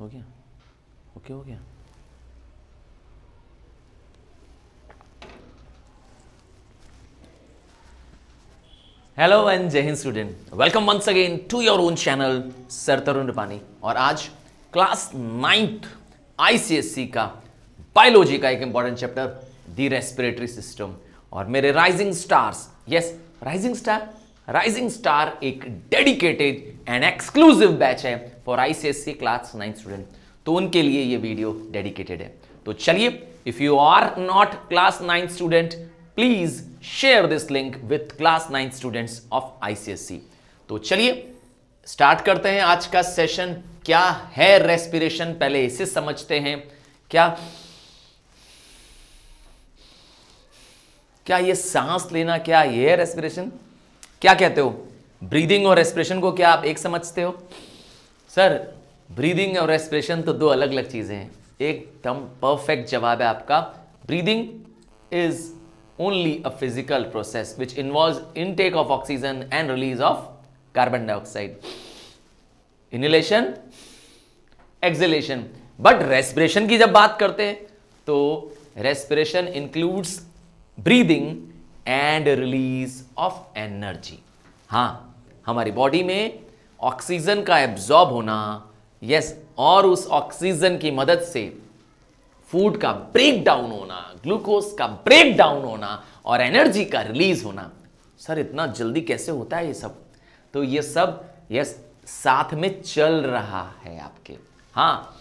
हो गया ओके हो गया hello and Jai Hind student welcome once again to your own channel sir Tarun Rupani और आज क्लास नाइन्थ आईसीएससी का बायोलॉजी का एक important chapter the respiratory system और मेरे rising stars yes rising star rising star एक डेडिकेटेड एंड एक्सक्लूसिव बैच है for ICSC class nine student तो उनके लिए ये वीडियो डेडिकेटेड है तो चलिए if you are not class nine student please share this link with class nine students of ICSC तो चलिए स्टार्ट करते हैं आज का सेशन क्या है रेस्पिरेशन पहले इसे समझते हैं क्या क्या ये सांस लेना क्या ये है रेस्पिरेशन क्या कहते हो ब्रीदिंग और रेस्पिरेशन को क्या आप एक समझते हो सर ब्रीदिंग और रेस्पिरेशन तो दो अलग अलग चीज़ें हैं एकदम परफेक्ट जवाब है आपका breathing is only a physical process which involve intake of oxygen and release of carbon dioxide inhalation exhalation but respiration की जब बात करते हैं तो respiration includes breathing and release of energy हाँ हमारी बॉडी में ऑक्सीजन का एब्जॉर्ब होना यस yes, और उस ऑक्सीजन की मदद से फूड का ब्रेक डाउन होना ग्लूकोज का ब्रेक डाउन होना और एनर्जी का रिलीज होना सर इतना जल्दी कैसे होता है ये सब तो ये सब यस साथ में चल रहा है आपके हाँ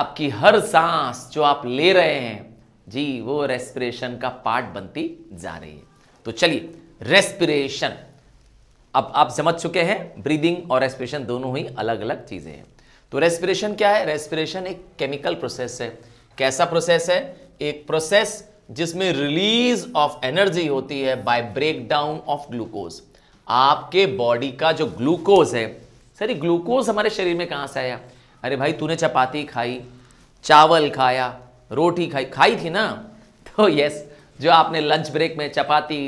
आपकी हर सांस जो आप ले रहे हैं जी वो रेस्पिरेशन का पार्ट बनती जा रही है तो चलिए रेस्पिरेशन अब आप समझ चुके हैं ब्रीदिंग और रेस्पिरेशन दोनों ही अलग अलग चीज़ें हैं तो रेस्पिरेशन क्या है रेस्पिरेशन एक केमिकल प्रोसेस है कैसा प्रोसेस है एक प्रोसेस जिसमें रिलीज ऑफ एनर्जी होती है बाय ब्रेकडाउन ऑफ ग्लूकोज आपके बॉडी का जो ग्लूकोज है सर ग्लूकोज हमारे शरीर में कहां से आया अरे भाई तूने चपाती खाई चावल खाया रोटी खाई खाई थी ना तो यस जो आपने लंच ब्रेक में चपाती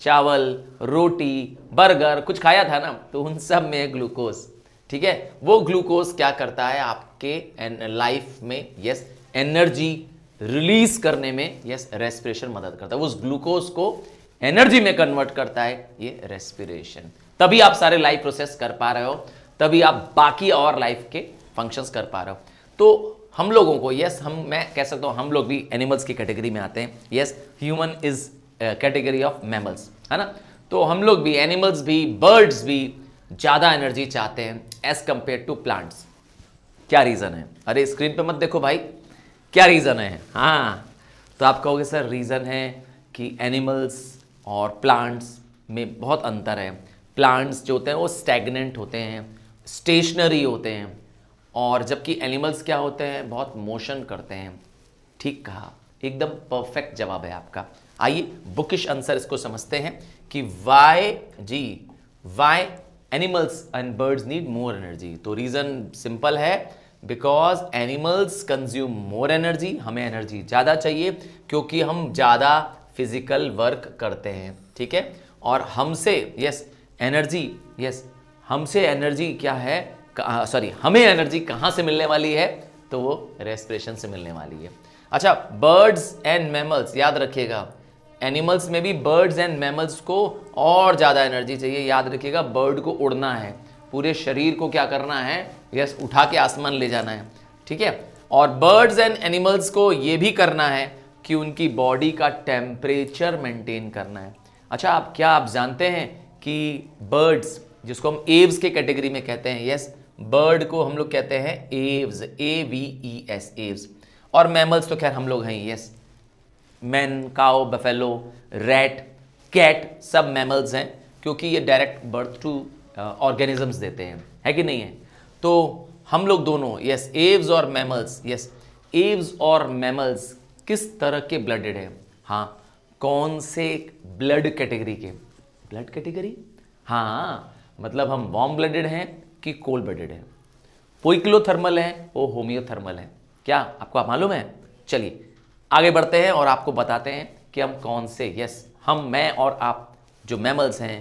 चावल रोटी बर्गर कुछ खाया था ना तो उन सब में ग्लूकोज ठीक है वो ग्लूकोज क्या करता है आपके लाइफ में यस एनर्जी रिलीज करने में यस रेस्पिरेशन मदद करता है उस ग्लूकोज को एनर्जी में कन्वर्ट करता है ये रेस्पिरेशन तभी आप सारे लाइफ प्रोसेस कर पा रहे हो तभी आप बाकी और लाइफ के फंक्शंस कर पा रहे हो तो हम लोगों को यस yes, हम मैं कह सकता हूँ हम लोग भी एनिमल्स की कैटेगरी में आते हैं yes human is category of mammals है ना तो हम लोग भी एनिमल्स भी बर्ड्स भी ज़्यादा एनर्जी चाहते हैं एज कम्पेयर टू प्लांट्स क्या रीज़न है अरे स्क्रीन पे मत देखो भाई क्या रीज़न है हाँ तो आप कहोगे सर रीज़न है कि एनिमल्स और प्लांट्स में बहुत अंतर है प्लांट्स जो होते हैं वो स्टैगनेंट होते हैं स्टेशनरी होते हैं और जबकि एनिमल्स क्या होते हैं बहुत मोशन करते हैं ठीक कहा एकदम परफेक्ट जवाब है आपका आइए बुकिश आंसर इसको समझते हैं कि why ji why animals and birds need more energy तो रीज़न सिंपल है because animals consume more energy हमें एनर्जी ज़्यादा चाहिए क्योंकि हम ज़्यादा फिजिकल वर्क करते हैं ठीक है और हमसे यस एनर्जी यस हमसे एनर्जी क्या है सॉरी हमें एनर्जी कहाँ से मिलने वाली है तो वो रेस्पिरेशन से मिलने वाली है अच्छा बर्ड्स एंड मैमल्स याद रखिएगा एनिमल्स में भी बर्ड्स एंड मैमल्स को और ज़्यादा एनर्जी चाहिए याद रखिएगा बर्ड को उड़ना है पूरे शरीर को क्या करना है यस उठा के आसमान ले जाना है ठीक है और बर्ड्स एंड एनिमल्स को ये भी करना है कि उनकी बॉडी का टेम्परेचर मेंटेन करना है अच्छा आप क्या आप जानते हैं कि बर्ड्स जिसको हम एव्स के कैटेगरी में कहते हैं यस yes, बर्ड को हम लोग कहते हैं aves A V E S aves और मैमल्स तो खैर हम लोग हैं yes man cow buffalo rat cat सब मैमल्स हैं क्योंकि ये डायरेक्ट बर्थ टू ऑर्गेनिजम्स देते हैं है कि नहीं है तो हम लोग दोनों यस एव्स और मैमल्स यस एव्स और मैमल्स किस तरह के ब्लडेड हैं हाँ कौन से ब्लड कैटेगरी के ब्लड कैटेगरी हाँ मतलब हम वॉम ब्लडेड हैं कि कोल्ड बेडेड है पोइक्लोथर्मल है वो होम्योथर्मल है क्या आपको आप मालूम है चलिए आगे बढ़ते हैं और आपको बताते हैं कि हम कौन से यस हम मैं और आप जो मैमल्स हैं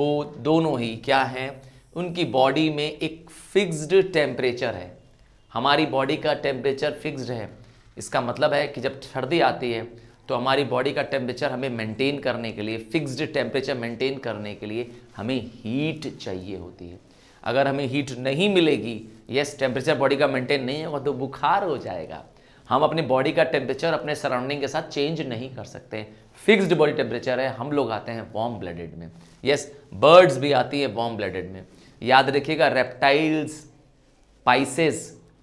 वो दोनों ही क्या हैं उनकी बॉडी में एक फिक्स्ड टेम्परेचर है हमारी बॉडी का टेम्परेचर फिक्स्ड है इसका मतलब है कि जब सर्दी आती है तो हमारी बॉडी का टेम्परेचर हमें मेंटेन करने के लिए फिक्स्ड टेम्परेचर मेंटेन करने के लिए हमें हीट चाहिए होती है अगर हमें हीट नहीं मिलेगी यस टेम्परेचर बॉडी का मेंटेन नहीं होगा तो बुखार हो जाएगा हम अपनी बॉडी का टेम्परेचर अपने सराउंडिंग के साथ चेंज नहीं कर सकते फिक्स्ड बॉडी टेम्परेचर है हम लोग आते हैं वॉम ब्लडेड में यस बर्ड्स भी आती है वॉम ब्लडेड में याद रखिएगा reptiles pisces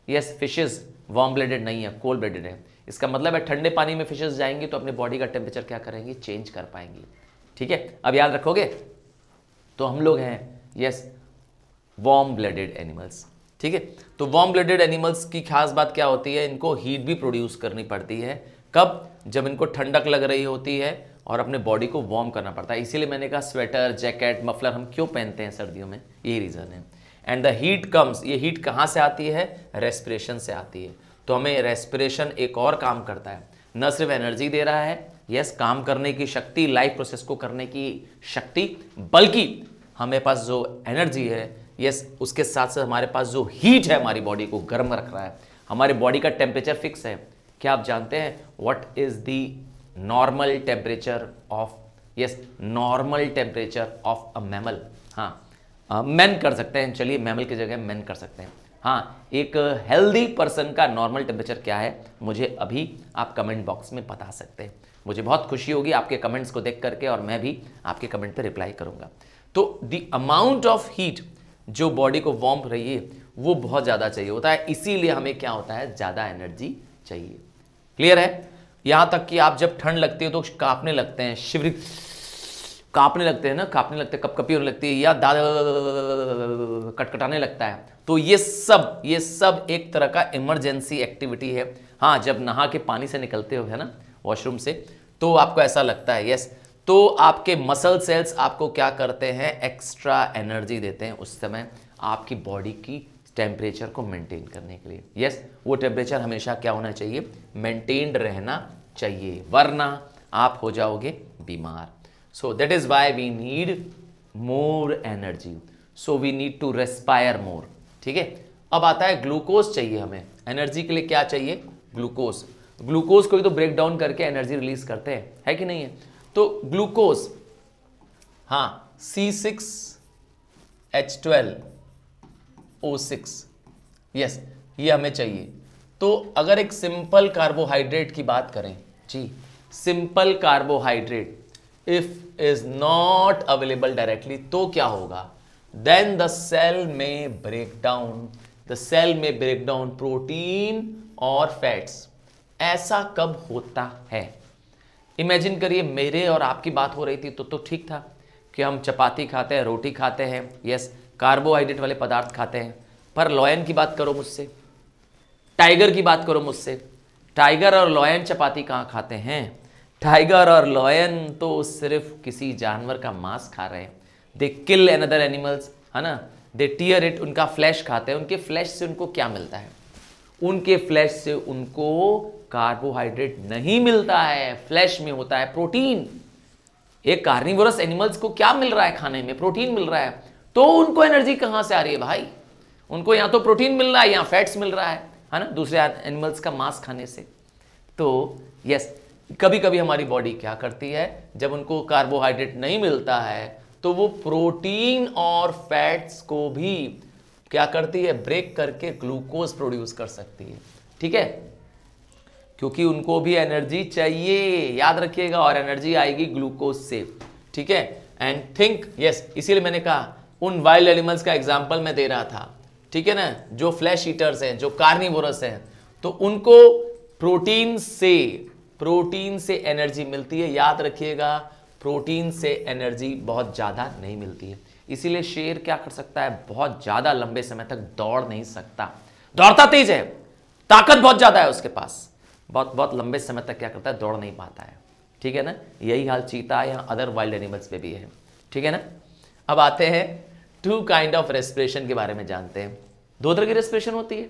yes fishes warm blooded नहीं है कोल्ड ब्लडेड है इसका मतलब है ठंडे पानी में फिशेस जाएंगी तो अपने बॉडी का टेम्परेचर क्या करेंगी चेंज कर पाएंगी ठीक है अब याद रखोगे तो हम लोग हैं यस वार्म ब्लडेड एनिमल्स ठीक है तो वार्म ब्लडेड एनिमल्स की खास बात क्या होती है इनको हीट भी प्रोड्यूस करनी पड़ती है कब जब इनको ठंडक लग रही होती है और अपने बॉडी को वार्म करना पड़ता है इसीलिए मैंने कहा स्वेटर जैकेट मफलर हम क्यों पहनते हैं सर्दियों में यही रीज़न है एंड द हीट कम्स ये हीट कहाँ से आती है रेस्पिरेशन से आती है तो हमें रेस्पिरेशन एक और काम करता है न सिर्फ एनर्जी दे रहा है यस काम करने की शक्ति लाइफ प्रोसेस को करने की शक्ति बल्कि हमें पास जो एनर्जी है यस उसके साथ साथ हमारे पास जो हीट है हमारी बॉडी को गर्म रख रहा है हमारे बॉडी का टेम्परेचर फिक्स है क्या आप जानते हैं what is the normal temperature of yes normal temperature of a mammal हाँ मैन कर सकते हैं चलिए मैमल की जगह मैन कर सकते हैं हाँ एक हेल्दी पर्सन का नॉर्मल टेम्परेचर क्या है मुझे अभी आप कमेंट बॉक्स में बता सकते हैं मुझे बहुत खुशी होगी आपके कमेंट्स को देख करके और मैं भी आपके कमेंट पर रिप्लाई करूंगा तो द अमाउंट ऑफ हीट जो बॉडी को रही रहिए वो बहुत ज़्यादा चाहिए होता है इसीलिए हमें क्या होता है ज़्यादा एनर्जी चाहिए क्लियर है यहां तक कि आप जब ठंड लगती है तो कांपने लगते हैं शिविर कांपने लगते हैं ना कांपने लगते हैं कपकपी होने लगती है या दाद कटकटाने लगता है तो ये सब ये सब एक तरह का इमरजेंसी एक्टिविटी है हाँ जब नहा के पानी से निकलते हो है ना वॉशरूम से तो आपको ऐसा लगता है यस तो आपके मसल सेल्स आपको क्या करते हैं एक्स्ट्रा एनर्जी देते हैं उस समय आपकी बॉडी की टेम्परेचर को मेंटेन करने के लिए यस yes, वो टेम्परेचर हमेशा क्या होना चाहिए मेंटेन्ड रहना चाहिए वरना आप हो जाओगे बीमार so that is why we need more energy so we need to respire more ठीक है अब आता है ग्लूकोज चाहिए हमें एनर्जी के लिए क्या चाहिए ग्लूकोज ग्लूकोज को भी तो ब्रेक डाउन करके एनर्जी रिलीज करते हैं है कि नहीं है तो ग्लूकोज हाँ C six H twelve O six yes ये हमें चाहिए तो अगर एक सिंपल कार्बोहाइड्रेट की बात करें जी simple carbohydrate if is not available directly तो क्या होगा देन द सेल में ब्रेक डाउन द सेल में ब्रेक डाउन प्रोटीन और फैट्स ऐसा कब होता है इमेजिन करिए मेरे और आपकी बात हो रही थी तो तो ठीक था कि हम चपाती खाते हैं रोटी खाते हैं यस कार्बोहाइड्रेट वाले पदार्थ खाते हैं पर लॉयन की बात करो मुझसे टाइगर की बात करो मुझसे टाइगर और लॉयन चपाती कहाँ खाते हैं टाइगर और लॉयन तो सिर्फ किसी जानवर का मांस खा रहे हैं दे किल अदर एनिमल्स है ना दे टीयर इट उनका फ्लैश खाते हैं उनके फ्लैश से उनको क्या मिलता है उनके फ्लैश से उनको कार्बोहाइड्रेट नहीं मिलता है फ्लैश में होता है प्रोटीन एक कार्निवोरस एनिमल्स को क्या मिल रहा है खाने में प्रोटीन मिल रहा है तो उनको एनर्जी कहां से आ रही है भाई उनको या तो प्रोटीन मिल रहा है या फैट्स मिल रहा है है ना दूसरे एनिमल्स का मांस खाने से तो यस कभी कभी हमारी बॉडी क्या करती है जब उनको कार्बोहाइड्रेट नहीं मिलता है तो वो प्रोटीन और फैट्स को भी क्या करती है ब्रेक करके ग्लूकोज प्रोड्यूस कर सकती है ठीक है क्योंकि उनको भी एनर्जी चाहिए याद रखिएगा और एनर्जी आएगी ग्लूकोज से ठीक है एंड थिंक यस इसीलिए मैंने कहा उन वाइल्ड एनिमल्स का एग्जाम्पल मैं दे रहा था ठीक है ना जो फ्लैश ईटर्स हैं जो कार्निवोरस हैं तो उनको प्रोटीन से प्रोटीन से एनर्जी मिलती है याद रखिएगा प्रोटीन से एनर्जी बहुत ज़्यादा नहीं मिलती है इसीलिए शेर क्या कर सकता है बहुत ज़्यादा लंबे समय तक दौड़ नहीं सकता दौड़ता तेज है ताकत बहुत ज़्यादा है उसके पास बहुत बहुत लंबे समय तक क्या करता है दौड़ नहीं पाता है ठीक है ना यही हाल चीता या अदर वाइल्ड एनिमल्स में भी है ठीक है ना अब आते हैं टू काइंड ऑफ रेस्पिरेशन के बारे में जानते हैं दो तरह की रेस्पिरेशन होती है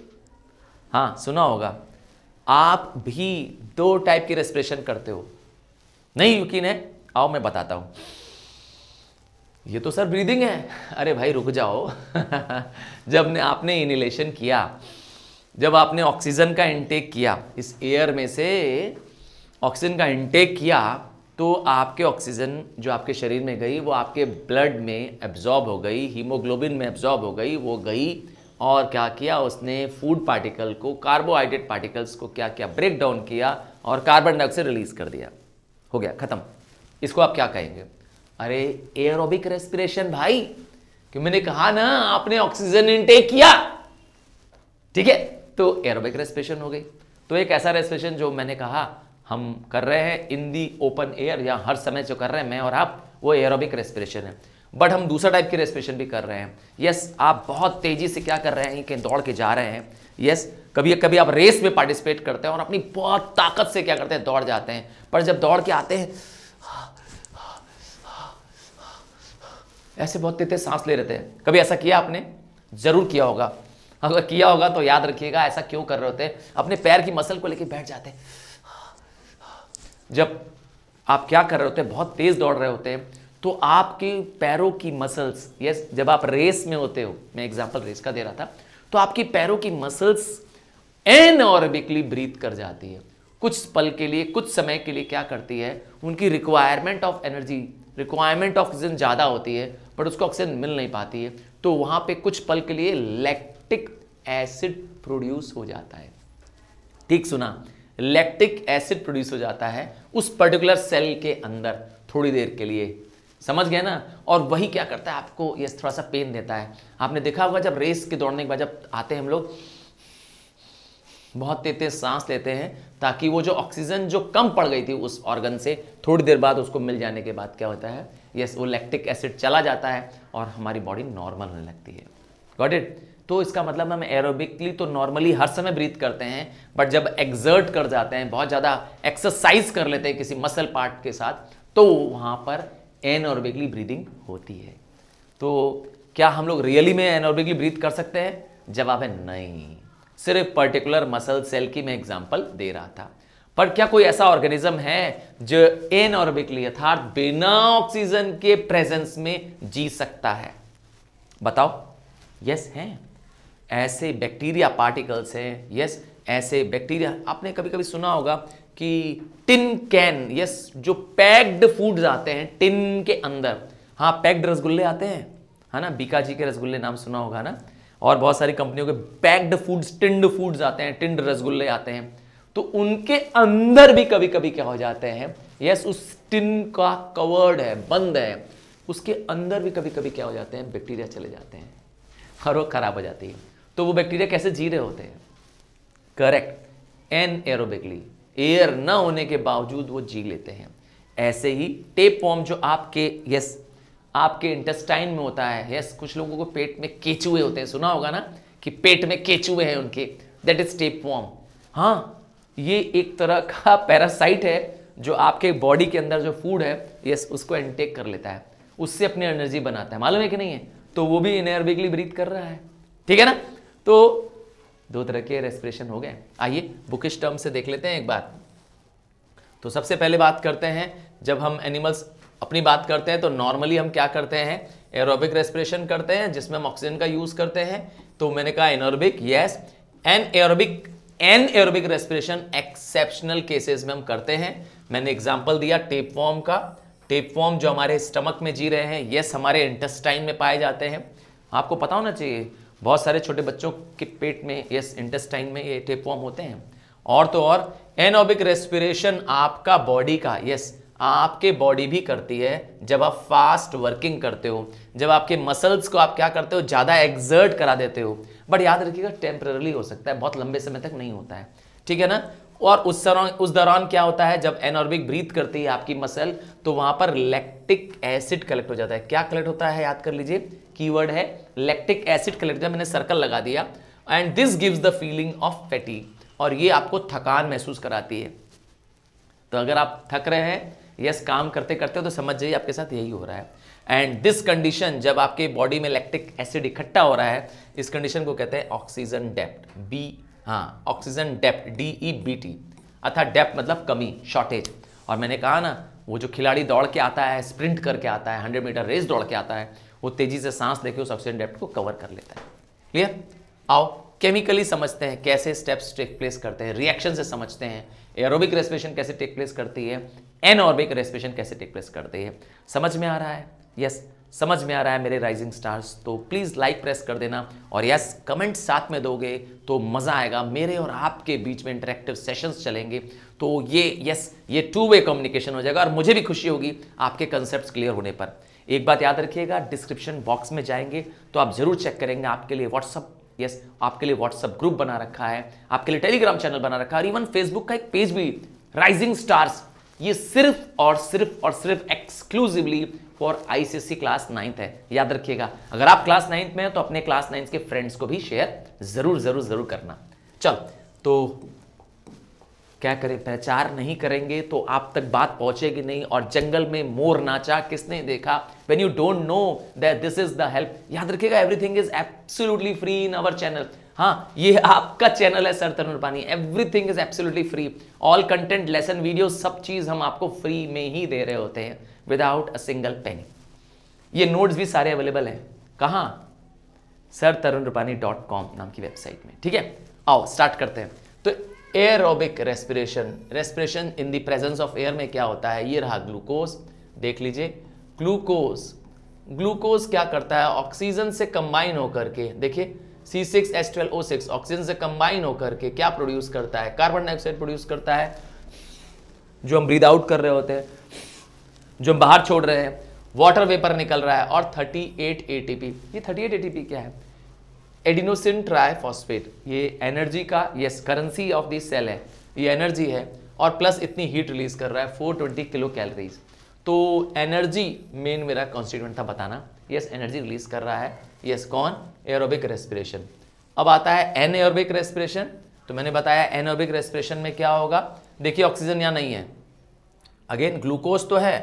हाँ सुना होगा आप भी दो टाइप की रेस्पिरेशन करते हो नहीं यकीन है आओ मैं बताता हूँ ये तो सर ब्रीदिंग है अरे भाई रुक जाओ जब ने आपने इनिलेशन किया जब आपने ऑक्सीजन का इंटेक किया इस एयर में से ऑक्सीजन का इंटेक किया तो आपके ऑक्सीजन जो आपके शरीर में गई वो आपके ब्लड में एब्जॉर्ब हो गई हीमोग्लोबिन में एब्जॉर्ब हो गई वो गई और क्या किया उसने फूड पार्टिकल को कार्बोहाइड्रेट पार्टिकल्स को क्या किया ब्रेक डाउन किया और कार्बन डाइऑक्साइड रिलीज कर दिया हो गया ख़त्म इसको आप क्या कहेंगे अरे एयरोबिक रेस्पिरेशन भाई क्यों मैंने कहा ना आपने ऑक्सीजन इनटेक किया ठीक है तो एरोबिक रेस्पिरेशन हो गई तो एक ऐसा रेस्पिरेशन जो मैंने कहा हम कर रहे हैं इन दी ओपन एयर या हर समय जो कर रहे हैं मैं और आप वो एरोबिक रेस्पिरेशन है बट हम दूसरा टाइप की रेस्पिरेशन भी कर रहे हैं यस आप बहुत तेज़ी से क्या कर रहे हैं कि दौड़ के जा रहे हैं यस कभी कभी आप रेस में पार्टिसिपेट करते हैं और अपनी बहुत ताकत से क्या करते हैं दौड़ जाते हैं पर जब दौड़ के आते हैं ऐसे बहुत तेज सांस ले रहते हैं कभी ऐसा किया आपने ज़रूर किया होगा अगर किया होगा तो याद रखिएगा ऐसा क्यों कर रहे होते हैं अपने पैर की मसल को लेकर बैठ जाते जब आप क्या कर रहे होते हैं बहुत तेज़ दौड़ रहे होते हैं तो आपके पैरों की मसल्स यस जब आप रेस में होते हो मैं एग्जाम्पल रेस का दे रहा था तो आपकी पैरों की मसल्स एन ऑर्बिकली ब्रीथ कर जाती है कुछ पल के लिए कुछ समय के लिए क्या करती है उनकी requirement of energy requirement oxygen ज़्यादा होती है बट उसको ऑक्सीजन मिल नहीं पाती है तो वहाँ पे कुछ पल के लिए लैक एसिड प्रोड्यूस हो जाता है ठीक सुना लैक्टिक एसिड प्रोड्यूस हो जाता है उस पर्टिकुलर सेल के अंदर थोड़ी देर के लिए समझ गया ना और वही क्या करता है आपको ये थोड़ा सा पेन देता है आपने देखा होगा जब रेस के दौड़ने के बाद जब आते हैं हम लोग बहुत तेज तेज सांस लेते हैं ताकि वो जो ऑक्सीजन जो कम पड़ गई थी उस ऑर्गन से थोड़ी देर बाद उसको मिल जाने के बाद क्या होता है यस वो लैक्टिक एसिड चला जाता है और हमारी बॉडी नॉर्मल होने लगती है गॉट इट तो इसका मतलब हम एरोबिकली तो नॉर्मली हर समय ब्रीथ करते हैं बट जब एग्जर्ट कर जाते हैं बहुत ज़्यादा एक्सरसाइज कर लेते हैं किसी मसल पार्ट के साथ तो वहाँ पर एनऑर्बिकली ब्रीदिंग होती है तो क्या हम लोग रियली में एनऑर्बिकली ब्रीथ कर सकते हैं जवाब है नहीं सिर्फ पर्टिकुलर मसल सेल की मैं एग्जाम्पल दे रहा था पर क्या कोई ऐसा ऑर्गेनिज्म है जो एनऑर्बिकली अर्थात बिना ऑक्सीजन के प्रेजेंस में जी सकता है बताओ यस yes, है ऐसे बैक्टीरिया पार्टिकल्स हैं यस ऐसे बैक्टीरिया आपने कभी कभी सुना होगा कि टिन कैन यस जो पैक्ड फूड्स आते हैं टिन के अंदर हाँ पैक्ड रसगुल्ले आते हैं है ना बीका जी के रसगुल्ले नाम सुना होगा ना और बहुत सारी कंपनियों के पैक्ड फूड्स टिंड फूड्स आते हैं टिंड रसगुल्ले आते हैं तो उनके अंदर भी कभी कभी क्या हो जाते हैं यस उस टिन का कवर्ड है बंद है उसके अंदर भी कभी कभी क्या हो जाते हैं बैक्टीरिया चले जाते हैं और वो खराब हो जाती है तो वो बैक्टीरिया कैसे जी रहे होते हैं करेक्ट एन एरोबिकली एयर ना होने के बावजूद वो जी लेते हैं ऐसे ही टेप फॉर्म जो आपके यस आपके इंटेस्टाइन में होता है यस कुछ लोगों को पेट में केचुए होते हैं सुना होगा ना कि पेट में केचुए हैं उनके दैट इज टेप फॉर्म हाँ ये एक तरह का पैरासाइट है जो आपके बॉडी के अंदर जो फूड है यस उसको एनटेक कर लेता है उससे अपनी एनर्जी बनाता है मालूम है कि नहीं है तो वो भी इनएरबिकली ब्रीथ कर रहा है ठीक है ना तो दो तरह के रेस्पिरेशन हो गए आइए बुकिश टर्म से देख लेते हैं एक बात तो सबसे पहले बात करते हैं जब हम एनिमल्स अपनी बात करते हैं तो नॉर्मली हम क्या करते हैं एरोबिक रेस्पिरेशन करते हैं जिसमें हम ऑक्सीजन का यूज़ करते हैं तो मैंने कहा anaerobic yes anaerobic anaerobic respiration exceptional cases में हम करते हैं मैंने एग्जाम्पल दिया टेप फॉर्म का टेप फॉर्म जो हमारे स्टमक में जी रहे हैं यस हमारे इंटेस्टाइन में पाए जाते हैं आपको पता होना चाहिए बहुत सारे छोटे बच्चों के पेट में यस इंटेस्टाइन में ये टेपवॉर्म होते हैं और तो और एनोबिक रेस्पिरेशन आपका बॉडी का यस आपके बॉडी भी करती है जब आप फास्ट वर्किंग करते हो जब आपके मसल्स को आप क्या करते हो ज़्यादा एग्जर्ट करा देते हो बट याद रखिएगा टेम्परली हो सकता है बहुत लंबे समय तक नहीं होता है ठीक है ना और उस दौरान उस दौरान क्या होता है जब एनॉर्बिक ब्रीथ करती है आपकी मसल तो वहां पर लैक्टिक एसिड कलेक्ट हो जाता है क्या कलेक्ट होता है याद कर लीजिए कीवर्ड है लैक्टिक एसिड कलर किया मैंने सर्कल लगा दिया and this gives the feeling of fatigue और ये आपको थकान महसूस कराती है तो अगर आप थक रहे हैं यस काम करते करते तो समझ जाइए आपके साथ यही हो रहा है एंड दिस कंडीशन जब आपके बॉडी में लैक्टिक एसिड इकट्ठा हो रहा है इस कंडीशन को कहते हैं ऑक्सीजन डेप्ट बी हाँ ऑक्सीजन डेप्ट डी ई बी टी अर्थात डेप्ट मतलब कमी शॉर्टेज और मैंने कहा ना वो जो खिलाड़ी दौड़ के आता है स्प्रिंट करके आता है हंड्रेड मीटर रेस दौड़ के आता है वो तेजी से सांस लेके उस ऑक्सीजन डेप्ट को कवर कर लेता है क्लियर आओ केमिकली समझते हैं कैसे स्टेप्स टेक प्लेस करते हैं रिएक्शन से समझते हैं एरोबिक रेस्पिरेशन कैसे टेक प्लेस करती है एनऑर्बिक रेस्पिरेशन कैसे टेक प्लेस करती है समझ में आ रहा है यस yes, समझ में आ रहा है मेरे राइजिंग स्टार्स तो प्लीज़ लाइक प्रेस कर देना और यस yes, कमेंट साथ में दोगे तो मज़ा आएगा मेरे और आपके बीच में इंटरेक्टिव सेशंस चलेंगे तो ये यस yes, ये टू वे कम्युनिकेशन हो जाएगा और मुझे भी खुशी होगी आपके कंसेप्ट क्लियर होने पर एक बात याद रखिएगा डिस्क्रिप्शन बॉक्स में जाएंगे तो आप ज़रूर चेक करेंगे आपके लिए व्हाट्सअप यस आपके लिए व्हाट्सअप ग्रुप बना रखा है आपके लिए टेलीग्राम चैनल बना रखा है और इवन फेसबुक का एक पेज भी राइजिंग स्टार्स ये सिर्फ और सिर्फ और सिर्फ exclusively for ICSC class ninth है याद रखिएगा अगर आप क्लास नाइन्थ में हैं तो अपने क्लास नाइन्थ के फ्रेंड्स को भी शेयर जरूर जरूर जरूर करना चल तो क्या करें प्रचार नहीं करेंगे तो आप तक बात पहुंचेगी नहीं और जंगल में मोर नाचा किसने देखा when you don't know that this is the help याद रखिएगा everything is absolutely free in our channel हाँ ये आपका चैनल है सर तरुण पानी everything is absolutely free all content lesson video सब चीज हम आपको फ्री में ही दे रहे होते हैं विदाउट अ सिंगल पेनी ये नोट्स भी सारे अवेलेबल हैं कहाँ sir Tarun Rupani dot com नाम की वेबसाइट में ठीक है आओ स्टार्ट करते हैं तो aerobic respiration respiration in the presence of air में क्या होता है ये रहा ग्लूकोज देख लीजिए ग्लूकोज ग्लूकोज क्या करता है ऑक्सीजन से कंबाइन होकर के देखिए C six S twelve O six oxygen से कंबाइन होकर के क्या प्रोड्यूस करता है कार्बन डाइऑक्साइड प्रोड्यूस करता है जो हम ब्रीद आउट कर रहे होते हैं जो हम बाहर छोड़ रहे हैं वाटर वेपर निकल रहा है और 38 पी ये 38 पी क्या है एडिनोसिन ट्राईफॉस्फेट ये एनर्जी का yes currency of this cell है ये एनर्जी है और प्लस इतनी हीट रिलीज कर रहा है 420 किलो कैलोरीज तो एनर्जी मेन मेरा कॉन्स्टिट्यूंट था बताना यस एनर्जी रिलीज कर रहा है यस कौन एरोबिक रेस्पिरेशन अब आता है एन एरोबिक रेस्पिरेशन तो मैंने बताया एनोबिक रेस्पिरेशन में क्या होगा देखिए ऑक्सीजन यहाँ नहीं है अगेन ग्लूकोज तो है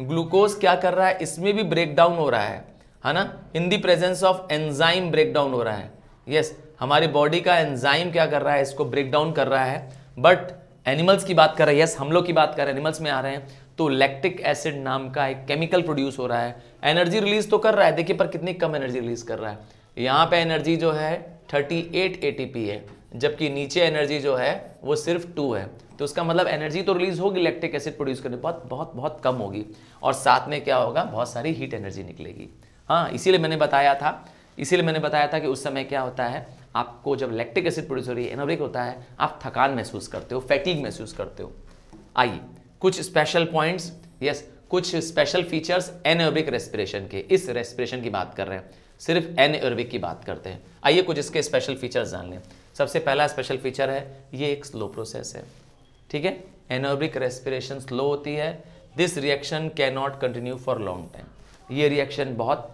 ग्लूकोज क्या कर रहा है इसमें भी ब्रेक डाउन हो रहा है है ना in the presence of enzyme breakdown हो रहा है यस yes, हमारी बॉडी का एंजाइम क्या कर रहा है इसको ब्रेकडाउन कर रहा है बट एनिमल्स की बात कर रहे हैं यस हम लोग की बात कर रहे हैं एनिमल्स में आ रहे हैं तो लैक्टिक एसिड नाम का एक केमिकल प्रोड्यूस हो रहा है एनर्जी रिलीज तो कर रहा है देखिए पर कितनी कम एनर्जी रिलीज कर रहा है यहाँ पे एनर्जी जो है 38 एटीपी है जबकि नीचे एनर्जी जो है वो सिर्फ टू है तो उसका मतलब एनर्जी तो रिलीज होगी लैक्टिक एसिड प्रोड्यूस करने बहुत बहुत बहुत कम होगी और साथ में क्या होगा बहुत सारी हीट एनर्जी निकलेगी हाँ इसीलिए मैंने बताया था इसीलिए मैंने बताया था कि उस समय क्या होता है आपको जब लैक्टिक एसिड प्रोड्यूस हो रही है एनोरिक होता है आप थकान महसूस करते हो फैटिक महसूस करते हो आइए कुछ स्पेशल पॉइंट्स यस कुछ स्पेशल फीचर्स एनएरोबिक रेस्पिरेशन के इस रेस्पिरेशन की बात कर रहे हैं सिर्फ एनएरोबिक की बात करते हैं आइए कुछ इसके स्पेशल फीचर्स जान लें सबसे पहला स्पेशल फीचर है ये एक स्लो प्रोसेस है ठीक है एनोबिक रेस्पिरेशन स्लो होती है this reaction cannot continue for long time ये रिएक्शन बहुत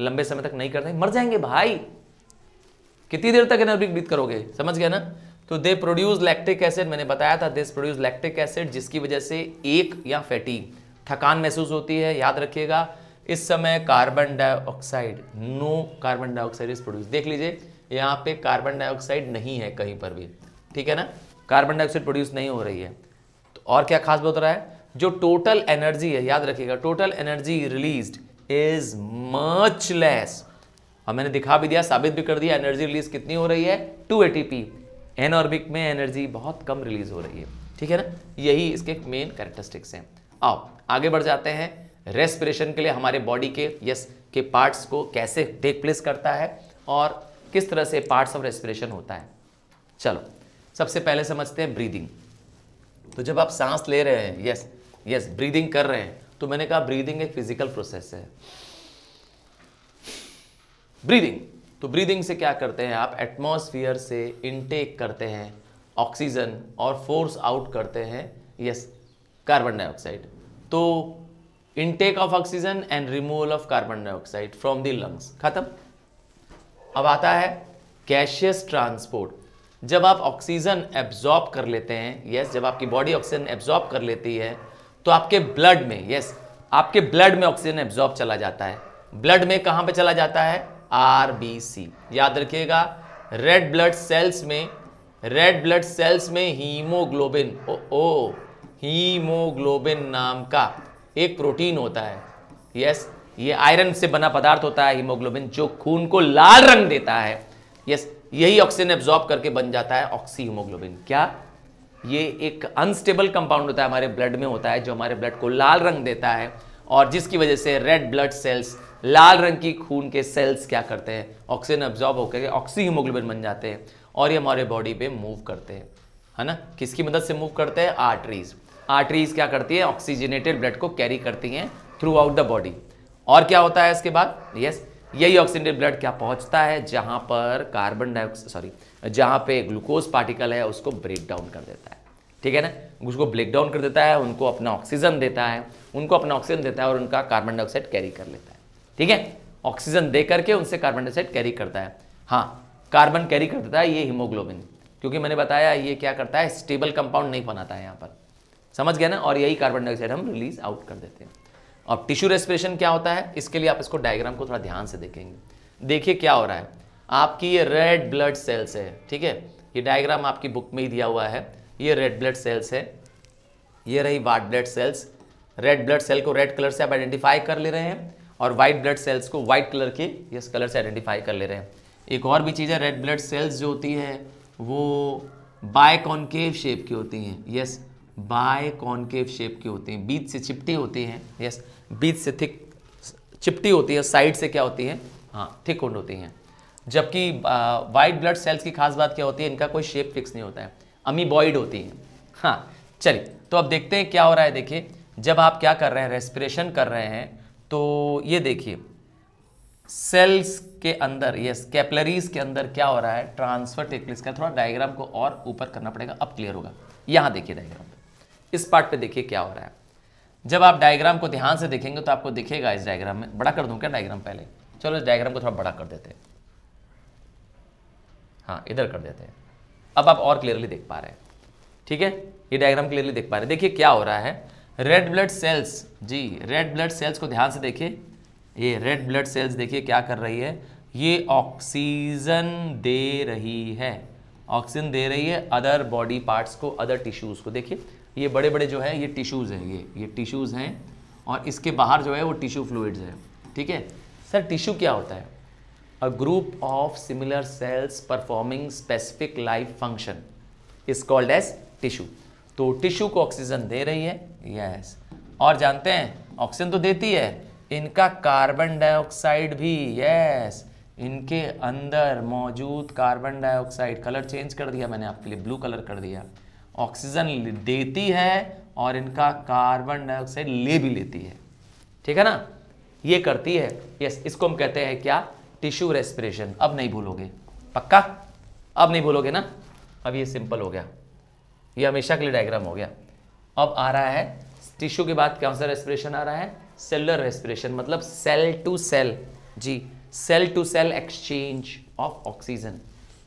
लंबे समय तक नहीं करते मर जाएंगे भाई कितनी देर तक एनर्बिक ब्रीथ करोगे समझ गया ना तो दे प्रोड्यूस लैक्टिक एसिड मैंने बताया था दिस प्रोड्यूस लैक्टिक एसिड जिसकी वजह से एक या फैटी थकान महसूस होती है याद रखिएगा इस समय carbon dioxide no carbon dioxide is produce देख लीजिए यहाँ पे कार्बन डाइऑक्साइड नहीं है कहीं पर भी ठीक है ना कार्बन डाइऑक्साइड प्रोड्यूस नहीं हो रही है तो और क्या खास बोल रहा है जो टोटल एनर्जी है याद रखिएगा total energy release is much less और मैंने दिखा भी दिया साबित भी कर दिया एनर्जी रिलीज कितनी हो रही है टू एटीपी एन ऑर्बिट में एनर्जी बहुत कम रिलीज हो रही है ठीक है ना यही इसके मेन कैरेक्टरिस्टिक्स हैं आओ आगे बढ़ जाते हैं रेस्पिरेशन के लिए हमारे बॉडी के यस के पार्ट्स को कैसे टेक प्लेस करता है और किस तरह से पार्ट्स ऑफ रेस्पिरेशन होता है चलो सबसे पहले समझते हैं ब्रीदिंग तो जब आप सांस ले रहे हैं यस यस ब्रीदिंग कर रहे हैं तो मैंने कहा ब्रीदिंग एक फिजिकल प्रोसेस है ब्रीदिंग तो ब्रीदिंग से क्या करते हैं आप एटमोसफियर से इनटेक करते हैं ऑक्सीजन और फोर्स आउट करते हैं यस कार्बन डाइऑक्साइड तो intake of oxygen and removal of carbon dioxide from the lungs खत्म अब आता है कैशियस ट्रांसपोर्ट जब आप ऑक्सीजन एब्जॉर्ब कर लेते हैं यस जब आपकी बॉडी ऑक्सीजन एब्जॉर्ब कर लेती है तो आपके ब्लड में यस आपके ब्लड में ऑक्सीजन एब्जॉर्ब चला जाता है ब्लड में कहाँ पे चला जाता है आर बी सी याद रखिएगा रेड ब्लड सेल्स में रेड ब्लड सेल्स में हीमोग्लोबिन ओ ओ हीमोग्लोबिन नाम का एक प्रोटीन होता है यस ये आयरन से बना पदार्थ होता है हीमोग्लोबिन जो खून को लाल रंग देता है यस यही ऑक्सीजन एब्जॉर्ब करके बन जाता है ऑक्सी हीमोग्लोबिन क्या ये एक अनस्टेबल कंपाउंड होता है हमारे ब्लड में होता है जो हमारे ब्लड को लाल रंग देता है और जिसकी वजह से रेड ब्लड सेल्स लाल रंग की खून के सेल्स क्या करते हैं ऑक्सीजन अब्जॉर्ब होकर ऑक्सी बन जाते हैं और ये हमारे बॉडी पे मूव करते हैं है ना किसकी मदद से मूव करते हैं आर्टरीज आर्टरीज क्या करती है ऑक्सीजनेटेड ब्लड को कैरी करती हैं थ्रू आउट द बॉडी और क्या होता है इसके बाद यस yes, यही ऑक्सीजनेटेड ब्लड क्या पहुंचता है जहां पर कार्बन डाइऑक्साइड सॉरी जहाँ पे ग्लूकोज पार्टिकल है उसको ब्रेक डाउन कर देता है ठीक है ना उसको ब्रेक डाउन कर देता है उनको अपना ऑक्सीजन देता है उनको अपना ऑक्सीजन देता है और उनका कार्बन डाइऑक्साइड कैरी कर लेता है ठीक है ऑक्सीजन दे करके उनसे कार्बन डाइऑक्साइड कैरी करता है हाँ कार्बन कैरी कर देता है ये हीमोग्लोबिन क्योंकि मैंने बताया ये क्या करता है स्टेबल कंपाउंड नहीं बनाता है यहाँ पर समझ गया ना और यही कार्बन डाइऑक्साइड हम रिलीज आउट कर देते हैं अब टिश्यू रेस्पिरेशन क्या होता है इसके लिए आप इसको डायग्राम को थोड़ा ध्यान से देखेंगे देखिए क्या हो रहा है आपकी ये रेड ब्लड सेल्स है ठीक है ये डायग्राम आपकी बुक में ही दिया हुआ है ये रेड ब्लड सेल्स है ये रही white blood cells red blood cell को रेड कलर से आप आइडेंटिफाई कर ले रहे हैं और वाइट ब्लड सेल्स को वाइट कलर के इस कलर से आइडेंटिफाई कर ले रहे हैं एक और भी चीज़ है रेड ब्लड सेल्स जो होती है वो बाय कॉन्केव शेप की होती हैं यस बाय कॉन्केव शेप की होती हैं बीच से चिपटी होती हैं यस बीच से थिक चिपटी होती है साइड से क्या होती है हाँ थिक होती हैं जबकि वाइट ब्लड सेल्स की खास बात क्या होती है इनका कोई शेप फिक्स नहीं होता है अमीबॉइड होती है हाँ चलिए तो अब देखते हैं क्या हो रहा है देखिए जब आप क्या कर रहे हैं रेस्पिरेशन कर रहे हैं तो ये देखिए सेल्स के अंदर यस कैपलरीज के अंदर क्या हो रहा है ट्रांसफर टेक प्लेस का थोड़ा डायग्राम को और ऊपर करना पड़ेगा अब क्लियर होगा यहाँ देखिए डायग्राम इस पार्ट पे देखिए क्या हो रहा है जब आप डायग्राम को ध्यान से देखेंगे तो आपको दिखेगा इस डायग्राम में बड़ा कर दूँ क्या डायग्राम पहले चलो इस डायग्राम को थोड़ा बड़ा कर देते हैं हाँ इधर कर देते हैं अब आप और क्लियरली देख पा रहे हैं ठीक है ये डायग्राम क्लियरली देख पा रहे हैं देखिए क्या हो रहा है रेड ब्लड सेल्स जी रेड ब्लड सेल्स को ध्यान से देखिए ये रेड ब्लड सेल्स देखिए क्या कर रही है ये ऑक्सीजन दे रही है ऑक्सीजन दे रही है अदर बॉडी पार्ट्स को अदर टिश्यूज़ को देखिए ये बड़े बड़े जो है ये टिश्यूज़ हैं ये ये टिश्यूज़ हैं और इसके बाहर जो है वो टिश्यू फ्लूड्स हैं ठीक है सर टिश्यू क्या होता है a group of similar cells performing specific life function is called as tissue तो टिश्यू को ऑक्सीजन दे रही है यस yes. और जानते हैं ऑक्सीजन तो देती है इनका कार्बन डाइऑक्साइड भी यस yes. इनके अंदर मौजूद कार्बन डाइऑक्साइड कलर चेंज कर दिया मैंने आपके लिए ब्लू कलर कर दिया ऑक्सीजन देती है और इनका कार्बन डाइऑक्साइड ले भी लेती है ठीक है ना ये करती है यस yes, इसको हम कहते हैं क्या टिश्यू रेस्पिरेशन अब नहीं भूलोगे पक्का अब नहीं भूलोगे ना अब ये सिंपल हो गया ये हमेशा के लिए डायग्राम हो गया अब आ रहा है टिश्यू के बाद कौन सा रेस्पिरेशन आ रहा है सेलर रेस्पिरेशन मतलब सेल टू सेल जी cell to cell exchange of oxygen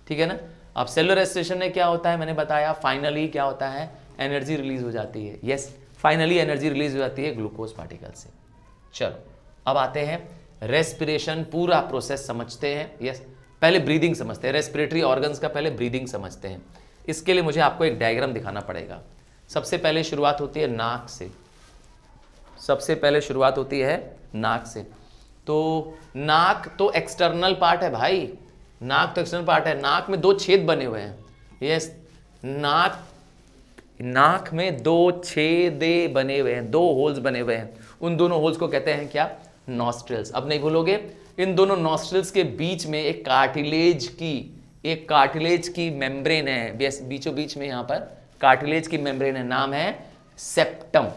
ठीक है ना अब सेलर रेस्पिरेशन में क्या होता है मैंने बताया फाइनली क्या होता है एनर्जी रिलीज हो जाती है यस फाइनली एनर्जी रिलीज हो जाती है ग्लूकोज पार्टिकल से चलो अब आते हैं रेस्पिरेशन पूरा प्रोसेस समझते हैं यस पहले ब्रीदिंग समझते हैं रेस्पिरेटरी ऑर्गन्स का पहले ब्रीदिंग समझते हैं इसके लिए मुझे आपको एक डायग्राम दिखाना पड़ेगा सबसे पहले शुरुआत होती है नाक से सबसे पहले शुरुआत होती है नाक से तो नाक तो एक्सटर्नल पार्ट है भाई नाक तो एक्सटर्नल पार्ट है नाक में दो छेद बने हुए हैं यस नाक नाक में दो छेदे बने हुए हैं दो होल्स बने हुए हैं उन दोनों होल्स को कहते हैं क्या नॉस्ट्रिल्स अब नहीं भूलोगे इन दोनों नॉस्ट्रिल्स के बीच में एक कार्टिलेज की एक कार्टिलेज की मेम्ब्रेन है बीचों बीच में यहां पर कार्टिलेज की मेम्ब्रेन है नाम है सेप्टम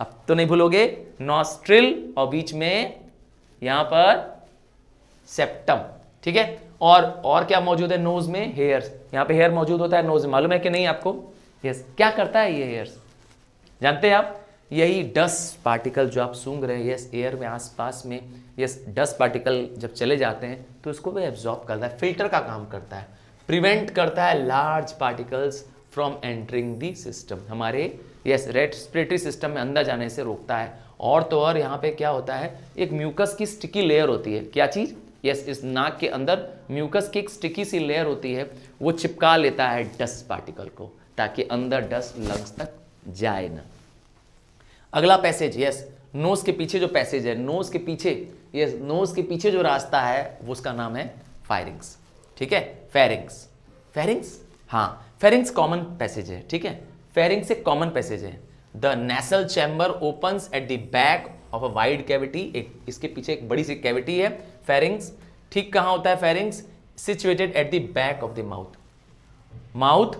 अब तो नहीं भूलोगे नॉस्ट्रिल और बीच में यहां पर सेप्टम ठीक है और और क्या मौजूद है नोज में हेयर्स यहां पे हेयर मौजूद होता है नोज में मालूम है कि नहीं आपको यस क्या करता है ये हेयर्स जानते हैं आप यही डस्ट पार्टिकल जो आप सूंघ रहे हैं यस एयर में आसपास में यस डस्ट पार्टिकल जब चले जाते हैं तो इसको भी एब्जॉर्ब करता है फिल्टर का काम करता है प्रिवेंट करता है large particles from entering the system हमारे यस रेस्पिरेटरी सिस्टम में अंदर जाने से रोकता है और तो और यहाँ पे क्या होता है एक म्यूकस की स्टिकी लेयर होती है क्या चीज़ यस इस नाक के अंदर म्यूकस की एक स्टिकी सी लेयर होती है वो चिपका लेता है डस्ट पार्टिकल को ताकि अंदर डस्ट लंग्स तक जाए ना अगला पैसेज यस नोज के पीछे जो पैसेज है नोज के पीछे यस नोज के पीछे जो रास्ता है वो उसका नाम है फायरिंग्स ठीक है फेरिंग्स फेरिंग्स हाँ फेरिंग्स कॉमन पैसेज है ठीक है फेरिंग्स एक कॉमन पैसेज है the nasal chamber open at the back of a wide cavity एक इसके पीछे एक बड़ी सी कैविटी है फेरिंग्स ठीक कहाँ होता है pharynx situated at the back of the mouth mouth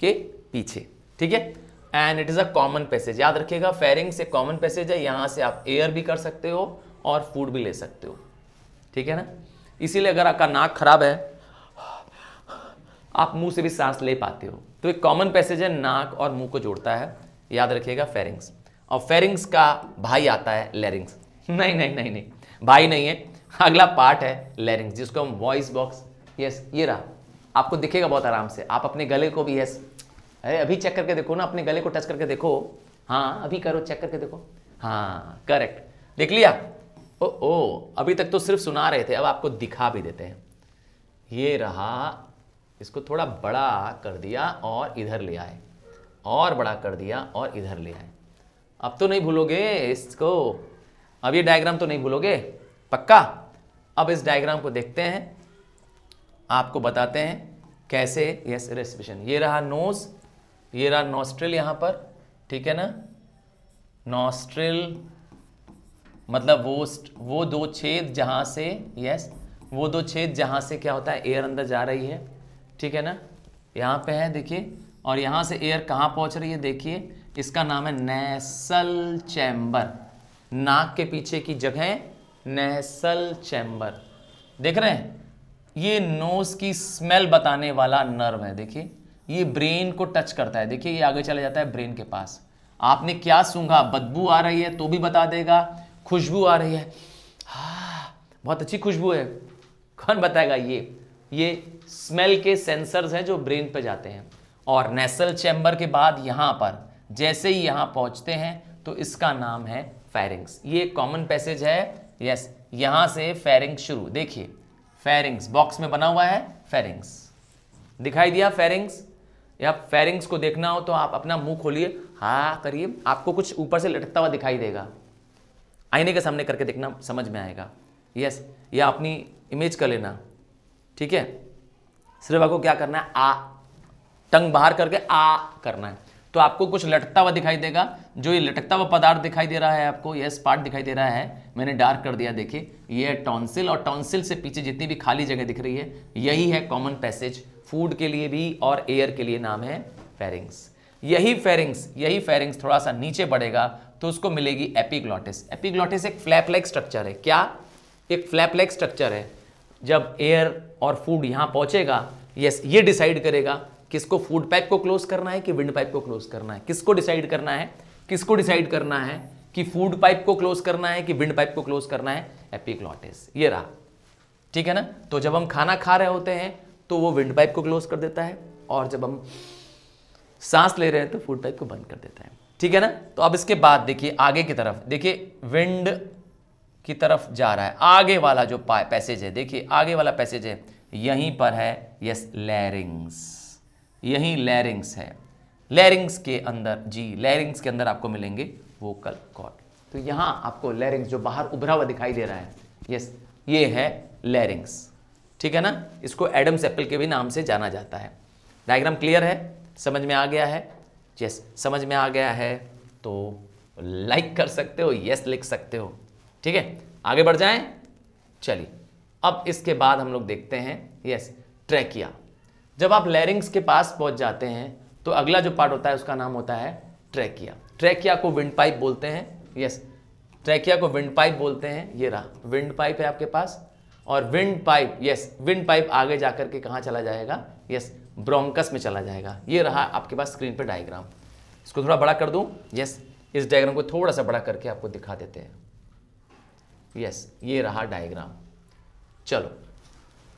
के पीछे ठीक है and it is a common passage याद रखिएगा फेरिंग से कॉमन पैसेज है यहाँ से आप एयर भी कर सकते हो और फूड भी ले सकते हो ठीक है ना इसीलिए अगर आपका नाक खराब है आप मुंह से भी सांस ले पाते हो तो एक कॉमन पैसेज है नाक और मुंह को जोड़ता है याद रखिएगा फेरिंग्स और फेरिंग्स का भाई आता है लेरिंग्स नहीं नहीं नहीं नहीं भाई नहीं है अगला पार्ट है लेरिंग्स जिसको हम वॉइस बॉक्स यस ये रहा आपको दिखेगा बहुत आराम से आप अपने गले को भी यस अरे अभी चेक करके देखो ना अपने गले को टच करके देखो हाँ अभी करो चेक करके देखो हाँ करेक्ट देख लिया ओ ओ अभी तक तो सिर्फ सुना रहे थे अब आपको दिखा भी देते हैं ये रहा इसको थोड़ा बड़ा कर दिया और इधर ले आए और बड़ा कर दिया और इधर ले आए अब तो नहीं भूलोगे इसको अब ये डायग्राम तो नहीं भूलोगे पक्का अब इस डायग्राम को देखते हैं आपको बताते हैं कैसे यस रेस्पिरेशन ये रहा नोज़ ये रहा नॉस्ट्रिल यहां पर ठीक है ना नॉस्ट्रिल मतलब वो वो दो छेद जहां से यस वो दो छेद जहां से क्या होता है एयर अंदर जा रही है ठीक है ना यहाँ पे है देखिए और यहाँ से एयर कहाँ पहुंच रही है देखिए इसका नाम है नेसल चैम्बर नाक के पीछे की जगह नेसल चैम्बर देख रहे हैं ये नोज़ की स्मेल बताने वाला नर्व है देखिए ये ब्रेन को टच करता है देखिए ये आगे चला जाता है ब्रेन के पास आपने क्या सूंघा बदबू आ रही है तो भी बता देगा खुशबू आ रही है हाँ बहुत अच्छी खुशबू है कौन बताएगा ये ये स्मेल के सेंसर्स हैं जो ब्रेन पे जाते हैं और नेसल चैम्बर के बाद यहाँ पर जैसे ही यहाँ पहुँचते हैं तो इसका नाम है फेरिंग्स ये कॉमन पैसेज है यस यहाँ से फेरिंग्स शुरू देखिए फेरिंग्स बॉक्स में बना हुआ है फेरिंग्स दिखाई दिया फेरिंग्स या फेरिंग्स को देखना हो तो आप अपना मुंह खोलिए हा करिए आपको कुछ ऊपर से लटकता हुआ दिखाई देगा आईने के सामने करके देखना समझ में आएगा यस या अपनी इमेज कर लेना ठीक है सिर्फ आपको क्या करना है आ टंग बाहर करके आ करना है तो आपको कुछ लटकता हुआ दिखाई देगा जो ये लटकता हुआ पदार्थ दिखाई दे रहा है आपको यस पार्ट दिखाई दे रहा है मैंने डार्क कर दिया देखिए ये टॉन्सिल और टॉन्सिल से पीछे जितनी भी खाली जगह दिख रही है यही है कॉमन पैसेज फूड के लिए भी और एयर के लिए नाम है फेरिंग्स यही फेरिंग्स यही फेरिंग्स थोड़ा सा नीचे बढ़ेगा तो उसको मिलेगी एपिग्लॉटिस एपिग्लॉटिस एक फ्लैप लेग स्ट्रक्चर है क्या एक फ्लैप लेग स्ट्रक्चर है जब एयर और फूड यहाँ पहुँचेगा यस ये डिसाइड करेगा किसको फूड पाइप को क्लोज करना है कि विंड पाइप को क्लोज करना है किसको डिसाइड करना है किसको डिसाइड करना है कि फूड पाइप को क्लोज करना है कि विंड पाइप को क्लोज करना है एपिग्लॉटिस ये रहा ठीक है ना तो जब हम खाना खा रहे होते हैं तो वो विंड पाइप को क्लोज कर देता है और जब हम सांस ले रहे हैं तो फूड पाइप को बंद कर देता है ठीक है ना तो अब इसके बाद देखिए आगे की तरफ देखिए विंड की तरफ जा रहा है आगे वाला जो पैसेज है देखिए आगे वाला पैसेज है यहीं पर है यस लैरिंग्स यहीं लैरिंग्स है लैरिंग्स के अंदर जी लैरिंग्स के अंदर आपको मिलेंगे वोकल कॉर्ड तो यहां आपको लैरिंग्स जो बाहर उभरा हुआ दिखाई दे रहा है यस ये है लैरिंग्स ठीक है ना इसको एडम्स एप्पल के भी नाम से जाना जाता है डायग्राम क्लियर है समझ में आ गया है यस समझ में आ गया है तो लाइक कर सकते हो यस लिख सकते हो ठीक है आगे बढ़ जाएं चलिए अब इसके बाद हम लोग देखते हैं यस ट्रैकिया जब आप लैरिंग्स के पास पहुंच जाते हैं तो अगला जो पार्ट होता है उसका नाम होता है ट्रैकिया ट्रैकिया को विंड पाइप बोलते हैं यस ट्रैकिया को विंड पाइप बोलते हैं ये रहा विंड पाइप है आपके पास और windpipe yes windpipe आगे जाकर के कहाँ चला जाएगा यस ब्रोंकस में चला जाएगा ये रहा आपके पास स्क्रीन पर डायग्राम इसको थोड़ा बड़ा कर दूँ यस इस डायग्राम को थोड़ा सा बड़ा करके आपको दिखा देते हैं यस ये रहा डायग्राम चलो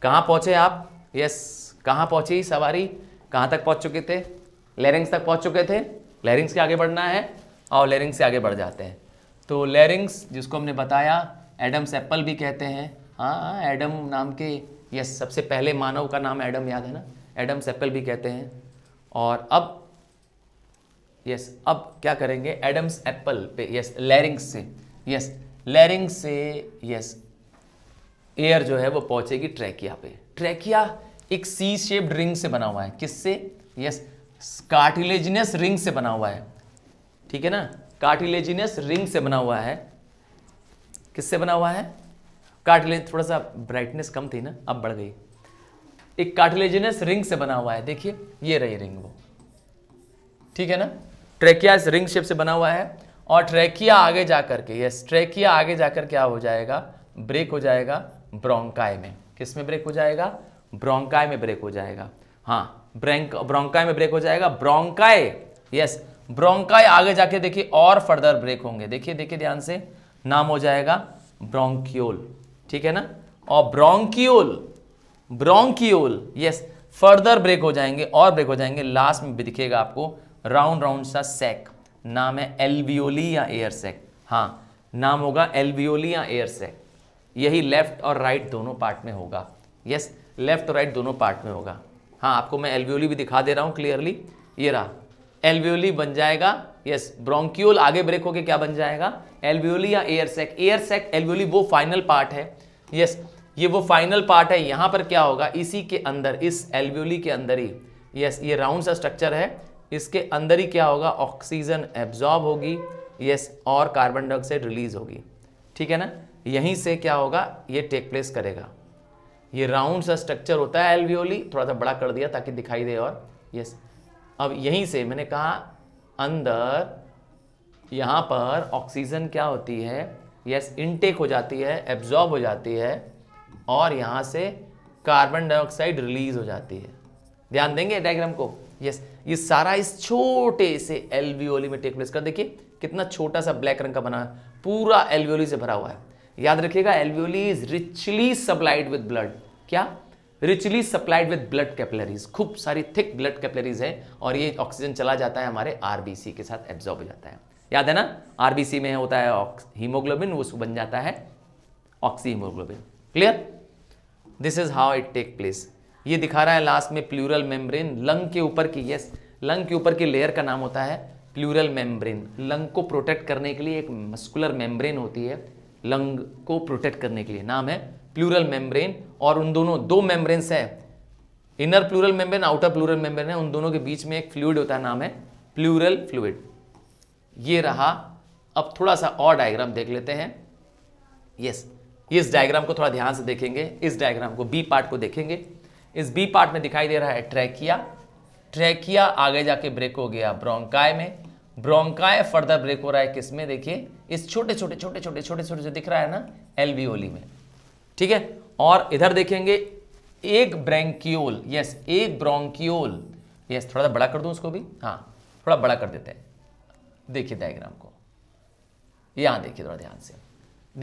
कहाँ पहुँचे आप यस कहाँ पहुँची सवारी कहाँ तक पहुँच चुके थे लेरिंग्स तक पहुँच चुके थे लेरिंग्स के आगे बढ़ना है और लेरिंग्स से आगे बढ़ जाते हैं तो लेरिंग्स जिसको हमने बताया एडम्स एप्पल भी कहते हैं हाँ एडम नाम के यस सबसे पहले मानव का नाम एडम याद है ना एडम सेप्पल भी कहते हैं और अब यस अब क्या करेंगे एडम्स एप्पल पे यस लैरिंग्स से यस लैरिंग्स से यस एयर जो है वो पहुंचेगी ट्रैकिया पे ट्रैकिया एक सी शेप्ड रिंग से बना हुआ है किससे यस कार्टिलेजिनस रिंग से बना हुआ है ठीक है ना कार्टिलेजिनस रिंग से बना हुआ है किससे बना हुआ है काट लें थोड़ा सा ब्राइटनेस कम थी ना अब बढ़ गई एक कार्टिलेजिनस रिंग से बना हुआ है देखिए ये रही रिंग वो ठीक है ना ट्रेकिया इस रिंग शेप से बना हुआ है और ट्रेकिया आगे जा करके यस ट्रेकिया आगे जाकर क्या हो जाएगा ब्रेक हो जाएगा ब्रोंकाई में किस में ब्रेक हो जाएगा ब्रोंकाई में ब्रेक हो जाएगा हाँ ब्रेंक ब्रोंकाई में ब्रेक हो जाएगा ब्रोंकाई यस ब्रोंकाई आगे जाके देखिए और फर्दर ब्रेक होंगे देखिए देखिए ध्यान से नाम हो जाएगा ब्रोंक्योल ठीक है ना और bronchiole bronchiole yes further break हो जाएंगे और ब्रेक हो जाएंगे लास्ट में भी दिखेगा आपको राउंड राउंड सा सेक नाम है एलवियोली या एयर सेक हाँ नाम होगा एलवियोली या एयर सेक यही लेफ्ट और राइट दोनों पार्ट में होगा यस लेफ्ट और राइट दोनों पार्ट में होगा हाँ आपको मैं एलवियोली भी दिखा दे रहा हूँ क्लियरली ये रहा एलवियोली बन जाएगा यस ब्रोंक्यूल आगे ब्रेक होके क्या बन जाएगा एल्वियोली या air sac air sac alveoli वो फाइनल पार्ट है यस yes, ये वो फाइनल पार्ट है यहां पर क्या होगा इसी के अंदर इस एल्वियोली के अंदर ही यस yes, ये राउंड सा स्ट्रक्चर है इसके अंदर ही क्या होगा ऑक्सीजन एब्जॉर्ब होगी यस yes, और कार्बन डाइऑक्साइड रिलीज होगी ठीक है ना यहीं से क्या होगा ये टेक प्लेस करेगा ये राउंड सा स्ट्रक्चर होता है एल्वियोली थोड़ा सा बड़ा कर दिया ताकि दिखाई दे और यस yes, अब यहीं से मैंने कहा अंदर यहाँ पर ऑक्सीजन क्या होती है यस इनटेक हो जाती है एब्जॉर्ब हो जाती है और यहाँ से कार्बन डाइऑक्साइड रिलीज हो जाती है ध्यान देंगे डायग्राम को यस ये सारा इस छोटे से एलवीओली में टेक प्लेस कर देखिए कितना छोटा सा ब्लैक रंग का बना है पूरा एलवीओली से भरा हुआ है याद रखिएगा alveoli is richly supplied with blood क्या richly supplied with blood capillaries खूब सारी थिक ब्लड कैपलरीज है और ये ऑक्सीजन चला जाता है हमारे आरबीसी के साथ एब्जॉर्ब हो जाता है याद है ना आरबीसी में होता है हीमोग्लोबिन वो बन जाता है oxyhaemoglobin clear this is how it take place ये दिखा रहा है लास्ट में प्लूरल मेम्ब्रेन लंग के ऊपर की यस लंग के ऊपर की लेयर का नाम होता है प्लूरल मेम्ब्रेन लंग को प्रोटेक्ट करने के लिए एक मस्कुलर मेम्ब्रेन होती है लंग को प्रोटेक्ट करने के लिए नाम है प्लूरल मेम्ब्रेन और उन दोनों दो मेम्ब्रेन हैं inner pleural membrane outer pleural membrane है उन दोनों के बीच में एक फ्लूड होता है नाम है प्लूरल फ्लूड ये रहा अब थोड़ा सा और डायग्राम देख लेते हैं यस इस डायग्राम को थोड़ा ध्यान से देखेंगे इस डायग्राम को बी पार्ट को देखेंगे इस बी पार्ट में दिखाई दे रहा है ट्रैकिया ट्रैकिया आगे जाके ब्रेक हो गया ब्रोंकाय में ब्रोंकाय फर्दर ब्रेक हो रहा है किसमें देखिए इस छोटे छोटे छोटे छोटे छोटे छोटे जो दिख रहा है ना एलवीओली में ठीक है और इधर देखेंगे एक ब्रेंक्योल यस एक ब्रोंक्यूल यस थोड़ा सा बड़ा कर दूं उसको भी हाँ थोड़ा बड़ा कर देते हैं देखिए डायग्राम को यहाँ देखिए थोड़ा ध्यान से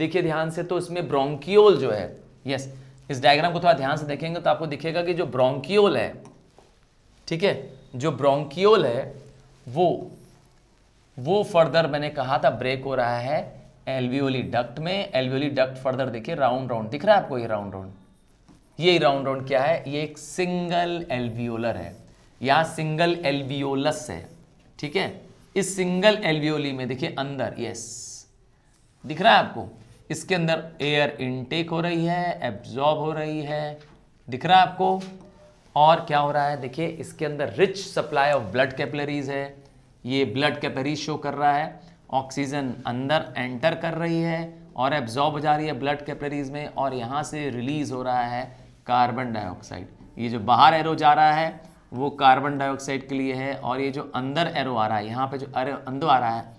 देखिए ध्यान से तो इसमें ब्रोंकियोल जो है यस इस डायग्राम को थोड़ा ध्यान से देखेंगे तो आपको दिखेगा कि जो ब्रोंकियोल है ठीक है जो ब्रोंकियोल है वो वो फर्दर मैंने कहा था ब्रेक हो रहा है एल्वियोली डक्ट में एल्वियोली डक्ट फर्दर देखिए राउंड राउंड दिख रहा है आपको ये राउंड राउंड ये राउंड राउंड क्या है ये एक सिंगल एल्वियोलर है यहाँ सिंगल एल्वियोलस है ठीक है इस सिंगल एल्वियोली में देखिए अंदर यस दिख रहा है आपको इसके अंदर एयर इनटेक हो रही है एब्जॉर्ब हो रही है दिख रहा है आपको और क्या हो रहा है देखिए इसके अंदर rich supply of blood capillaries है ये ब्लड कैपलरीज शो कर रहा है ऑक्सीजन अंदर एंटर कर रही है और एब्जॉर्ब हो जा रही है ब्लड कैपलरीज में और यहाँ से रिलीज़ हो रहा है कार्बन डाइऑक्साइड ये जो बाहर एरो जा रहा है वो कार्बन डाइऑक्साइड के लिए है और ये जो अंदर एरो आ रहा है यहाँ पे जो अरे अंदर आ रहा है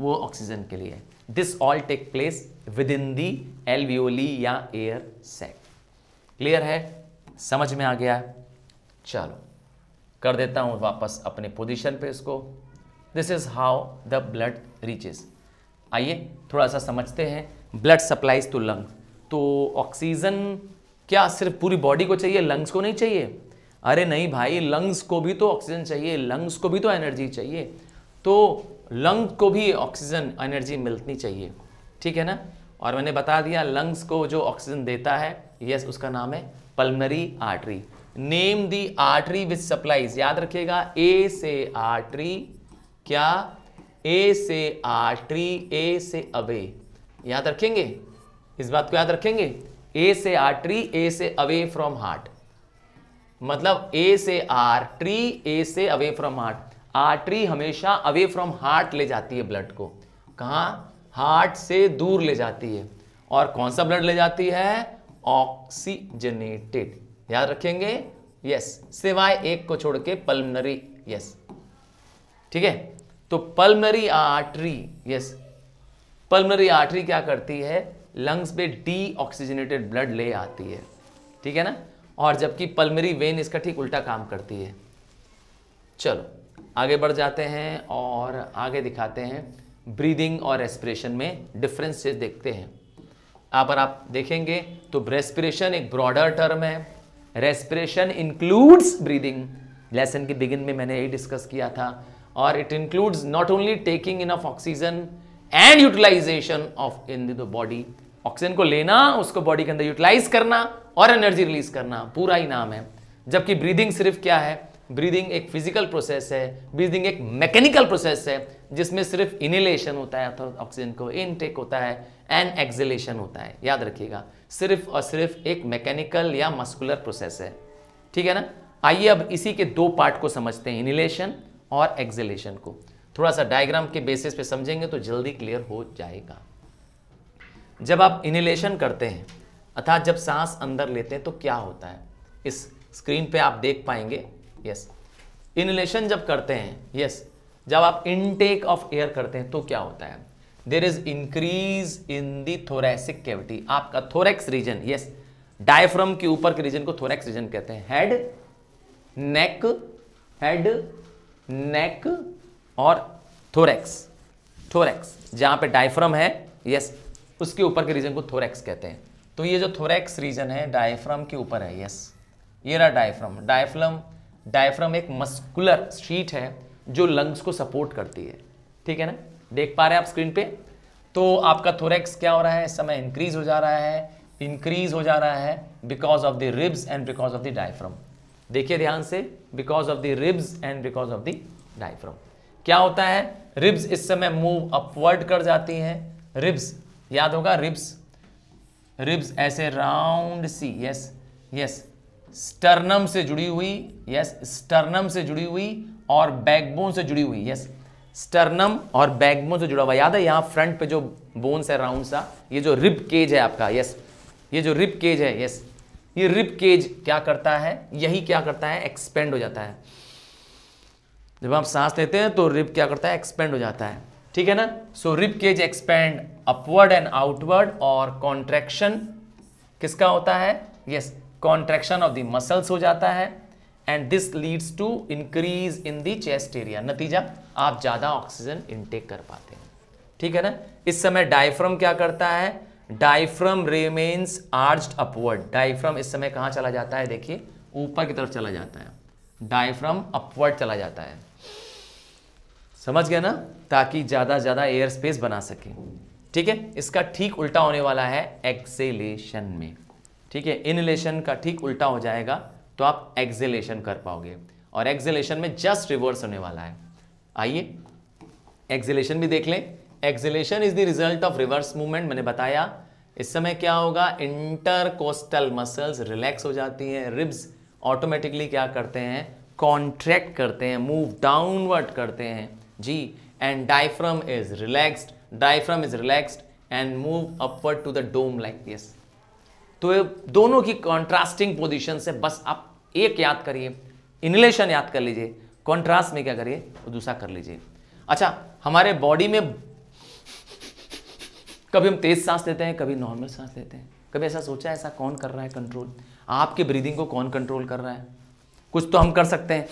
वो ऑक्सीजन के लिए है this all take place with in the alveoli या एयर सैक क्लियर है समझ में आ गया चलो कर देता हूँ वापस अपने पोजिशन पर इसको this is how the blood reaches आइए थोड़ा सा समझते हैं ब्लड सप्लाइज टू लंग्स तो ऑक्सीजन क्या सिर्फ पूरी बॉडी को चाहिए लंग्स को नहीं चाहिए अरे नहीं भाई लंग्स को भी तो ऑक्सीजन चाहिए लंग्स को भी तो एनर्जी चाहिए तो लंग को भी ऑक्सीजन एनर्जी मिलनी चाहिए ठीक है ना और मैंने बता दिया लंग्स को जो ऑक्सीजन देता है यस उसका नाम है pulmonary artery name the artery with supplies याद रखिएगा ए से आर्टरी क्या ए से आर ट्री ए से अवे याद रखेंगे इस बात को याद रखेंगे ए से आर ट्री ए से अवे फ्रॉम हार्ट मतलब ए से आर ट्री ए से अवे फ्रॉम हार्ट आर्ट्री हमेशा अवे फ्रॉम हार्ट ले जाती है ब्लड को कहा हार्ट से दूर ले जाती है और कौन सा ब्लड ले जाती है ऑक्सीजनेटेड याद रखेंगे यस सिवाय एक को छोड़ के पल्मनरी यस ठीक है तो pulmonary artery yes pulmonary artery क्या करती है लंग्स पे डी ऑक्सीजनेटेड ब्लड ले आती है ठीक है ना और जबकि पल्मरी वेन इसका ठीक उल्टा काम करती है चलो आगे बढ़ जाते हैं और आगे दिखाते हैं ब्रीदिंग और रेस्पिरेशन में डिफरेंस देखते हैं आप और आप देखेंगे तो रेस्पिरेशन एक ब्रॉडर टर्म है रेस्पिरेशन इंक्लूड्स ब्रीदिंग लेसन के बिगिन में मैंने यही डिस्कस किया था और it includes not only taking enough oxygen and utilization of in the body oxygen को लेना उसको बॉडी के अंदर यूटिलाइज करना और एनर्जी रिलीज करना पूरा ही नाम है जबकि ब्रीदिंग सिर्फ क्या है ब्रीदिंग एक फिजिकल प्रोसेस है ब्रीदिंग एक मैकेनिकल प्रोसेस है जिसमें सिर्फ इनिलेशन होता है अर्थात ऑक्सीजन को इनटेक होता है एंड एक्सेलेशन होता है याद रखिएगा सिर्फ और सिर्फ एक मैकेनिकल या मस्कुलर प्रोसेस है ठीक है ना आइए अब इसी के दो पार्ट को समझते हैं इनिलेशन और एक्सेलेशन को थोड़ा सा डायग्राम के बेसिस पे समझेंगे तो जल्दी क्लियर हो जाएगा जब आप इनहेलेशन करते हैं अर्थात जब सांस अंदर लेते हैं तो क्या होता है इस स्क्रीन पे आप देख पाएंगे यस इनहेलेशन जब करते हैं यस जब आप इनटेक ऑफ एयर करते हैं तो क्या होता है there is increase in the thoracic cavity आपका थोरेक्स रीजन यस डायफ्रम के ऊपर के रीजन को थोरेक्स रीजन कहते हैं हेड नेक हेड नेक और थोरेक्स थोरेक्स जहाँ पे डायफ्रम है यस उसके ऊपर के रीजन को थोरेक्स कहते हैं तो ये जो थोरेक्स रीजन है डायफ्रम के ऊपर है यस ये रहा डायफ्रम डायफ्रम डायफ्रम एक मस्कुलर शीट है जो लंग्स को सपोर्ट करती है ठीक है ना देख पा रहे हैं आप स्क्रीन पे तो आपका थोरेक्स क्या हो रहा है इस समय इंक्रीज हो जा रहा है इंक्रीज हो जा रहा है because of the ribs and because of the diaphragm देखिए ध्यान से because of the ribs and because of the diaphragm क्या होता है रिब्स इस समय मूव अपवर्ड कर जाती हैं रिब्स याद होगा रिब्स रिब्स ऐसे राउंड सी यस यस स्टर्नम से जुड़ी हुई यस स्टर्नम से जुड़ी हुई और बैकबोन से जुड़ी हुई यस स्टर्नम और बैकबोन से जुड़ा हुआ याद है यहाँ फ्रंट पे जो बोन्स है राउंड सा ये जो रिब केज है आपका यस ये जो रिब केज है यस ये रिप केज क्या करता है यही क्या करता है एक्सपेंड हो जाता है जब आप सांस लेते हैं तो रिप क्या करता है एक्सपेंड हो जाता है ठीक है ना so rib cage expand upward and outward और कॉन्ट्रेक्शन किसका होता है yes contraction of the muscles हो जाता है and this leads to increase in the chest area नतीजा आप ज़्यादा ऑक्सीजन इनटेक कर पाते हैं ठीक है ना इस समय डायफ्रम क्या करता है डाइफ्रम रिमेन्स आर्ज्ड अपवर्ड डाइफ्रम इस समय कहाँ चला जाता है देखिए ऊपर की तरफ चला जाता है डायफ्रम अपवर्ड चला जाता है समझ गया ना ताकि ज़्यादा से ज़्यादा एयर स्पेस बना सके ठीक है इसका ठीक उल्टा होने वाला है एक्सेलेशन में ठीक है इनलेशन का ठीक उल्टा हो जाएगा तो आप एक्सेलेशन कर पाओगे और एक्सेलेशन में जस्ट रिवर्स होने वाला है आइए एक्सेलेशन भी देख लें exhalation is the result of reverse movement मैंने बताया इस समय क्या होगा इंटरकोस्टल मसल्स रिलैक्स हो जाती हैं रिब्स ऑटोमेटिकली क्या करते हैं कॉन्ट्रैक्ट करते हैं मूव डाउनवर्ड करते हैं जी and diaphragm is relaxed diaphragm is relaxed and move upward to the dome like this तो दोनों की कॉन्ट्रास्टिंग पोजिशन से बस आप एक याद करिए इनलेशन याद कर लीजिए कॉन्ट्रास्ट में क्या करिए दूसरा कर लीजिए अच्छा हमारे बॉडी में कभी हम तेज़ सांस लेते हैं कभी नॉर्मल सांस लेते हैं कभी ऐसा सोचा है ऐसा कौन कर रहा है कंट्रोल आपके ब्रीदिंग को कौन कंट्रोल कर रहा है कुछ तो हम कर सकते हैं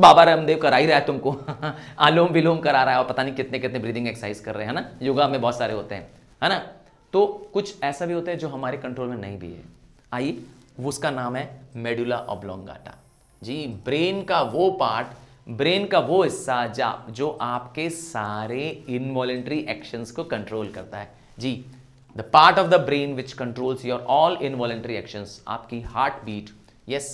बाबा रामदेव करा ही रहा है तुमको आलोम विलोम करा रहा है और पता नहीं कितने कितने ब्रीदिंग एक्सरसाइज कर रहे हैं ना योगा में बहुत सारे होते हैं है ना तो कुछ ऐसा भी होता है जो हमारे कंट्रोल में नहीं भी है आइए उसका नाम है मेडुला ऑब्लोंगाटा जी ब्रेन का वो पार्ट ब्रेन का वो हिस्सा जा जो आपके सारे इनवॉलेंट्री एक्शंस को कंट्रोल करता है जी the part of the brain which controls your all involuntary actions आपकी हार्ट बीट यस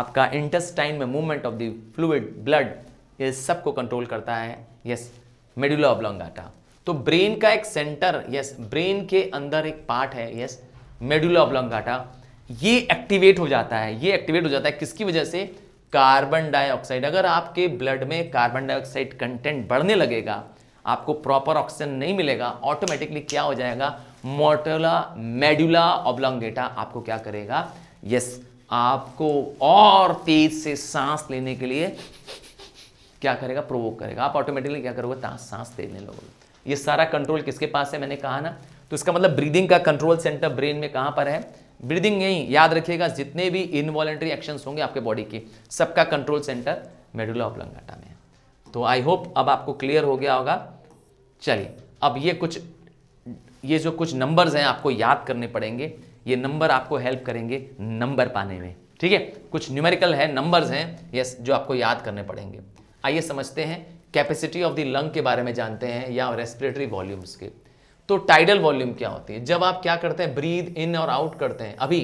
आपका इंटेस्टाइन में movement of the fluid blood ये सबको कंट्रोल करता है यस मेडुला ऑब्लोंगाटा तो ब्रेन का एक सेंटर यस ब्रेन के अंदर एक पार्ट है यस मेडुला ऑब्लोंगाटा ये एक्टिवेट हो जाता है ये एक्टिवेट हो जाता है किसकी वजह से कार्बन डाइऑक्साइड अगर आपके ब्लड में कार्बन डाइऑक्साइड कंटेंट बढ़ने लगेगा आपको प्रॉपर ऑक्सीजन नहीं मिलेगा ऑटोमेटिकली क्या हो जाएगा मोटोला मेडुला ऑब्लॉन्गेटा आपको क्या करेगा यस आपको और तेज से सांस लेने के लिए क्या करेगा प्रोवोक करेगा आप ऑटोमेटिकली क्या करोगे सांस लेने लगोगे ये सारा कंट्रोल किसके पास है मैंने कहा ना तो इसका मतलब ब्रीदिंग का कंट्रोल सेंटर ब्रेन में कहाँ पर है ब्रीदिंग यही याद रखिएगा जितने भी इनवॉलेंट्री एक्शन होंगे आपके बॉडी के सबका कंट्रोल सेंटर मेडुला लंगाटा में तो आई होप अब आपको क्लियर हो गया होगा चलिए अब ये कुछ ये जो कुछ नंबर्स हैं आपको याद करने पड़ेंगे ये नंबर आपको हेल्प करेंगे नंबर पाने में ठीक है कुछ न्यूमेरिकल है नंबर्स हैं यस जो आपको याद करने पड़ेंगे आइए समझते हैं कैपेसिटी ऑफ द लंग के बारे में जानते हैं या रेस्पिरेटरी वॉल्यूम्स के तो टाइडल वॉल्यूम क्या होती है जब आप क्या करते हैं ब्रीद इन और आउट करते हैं अभी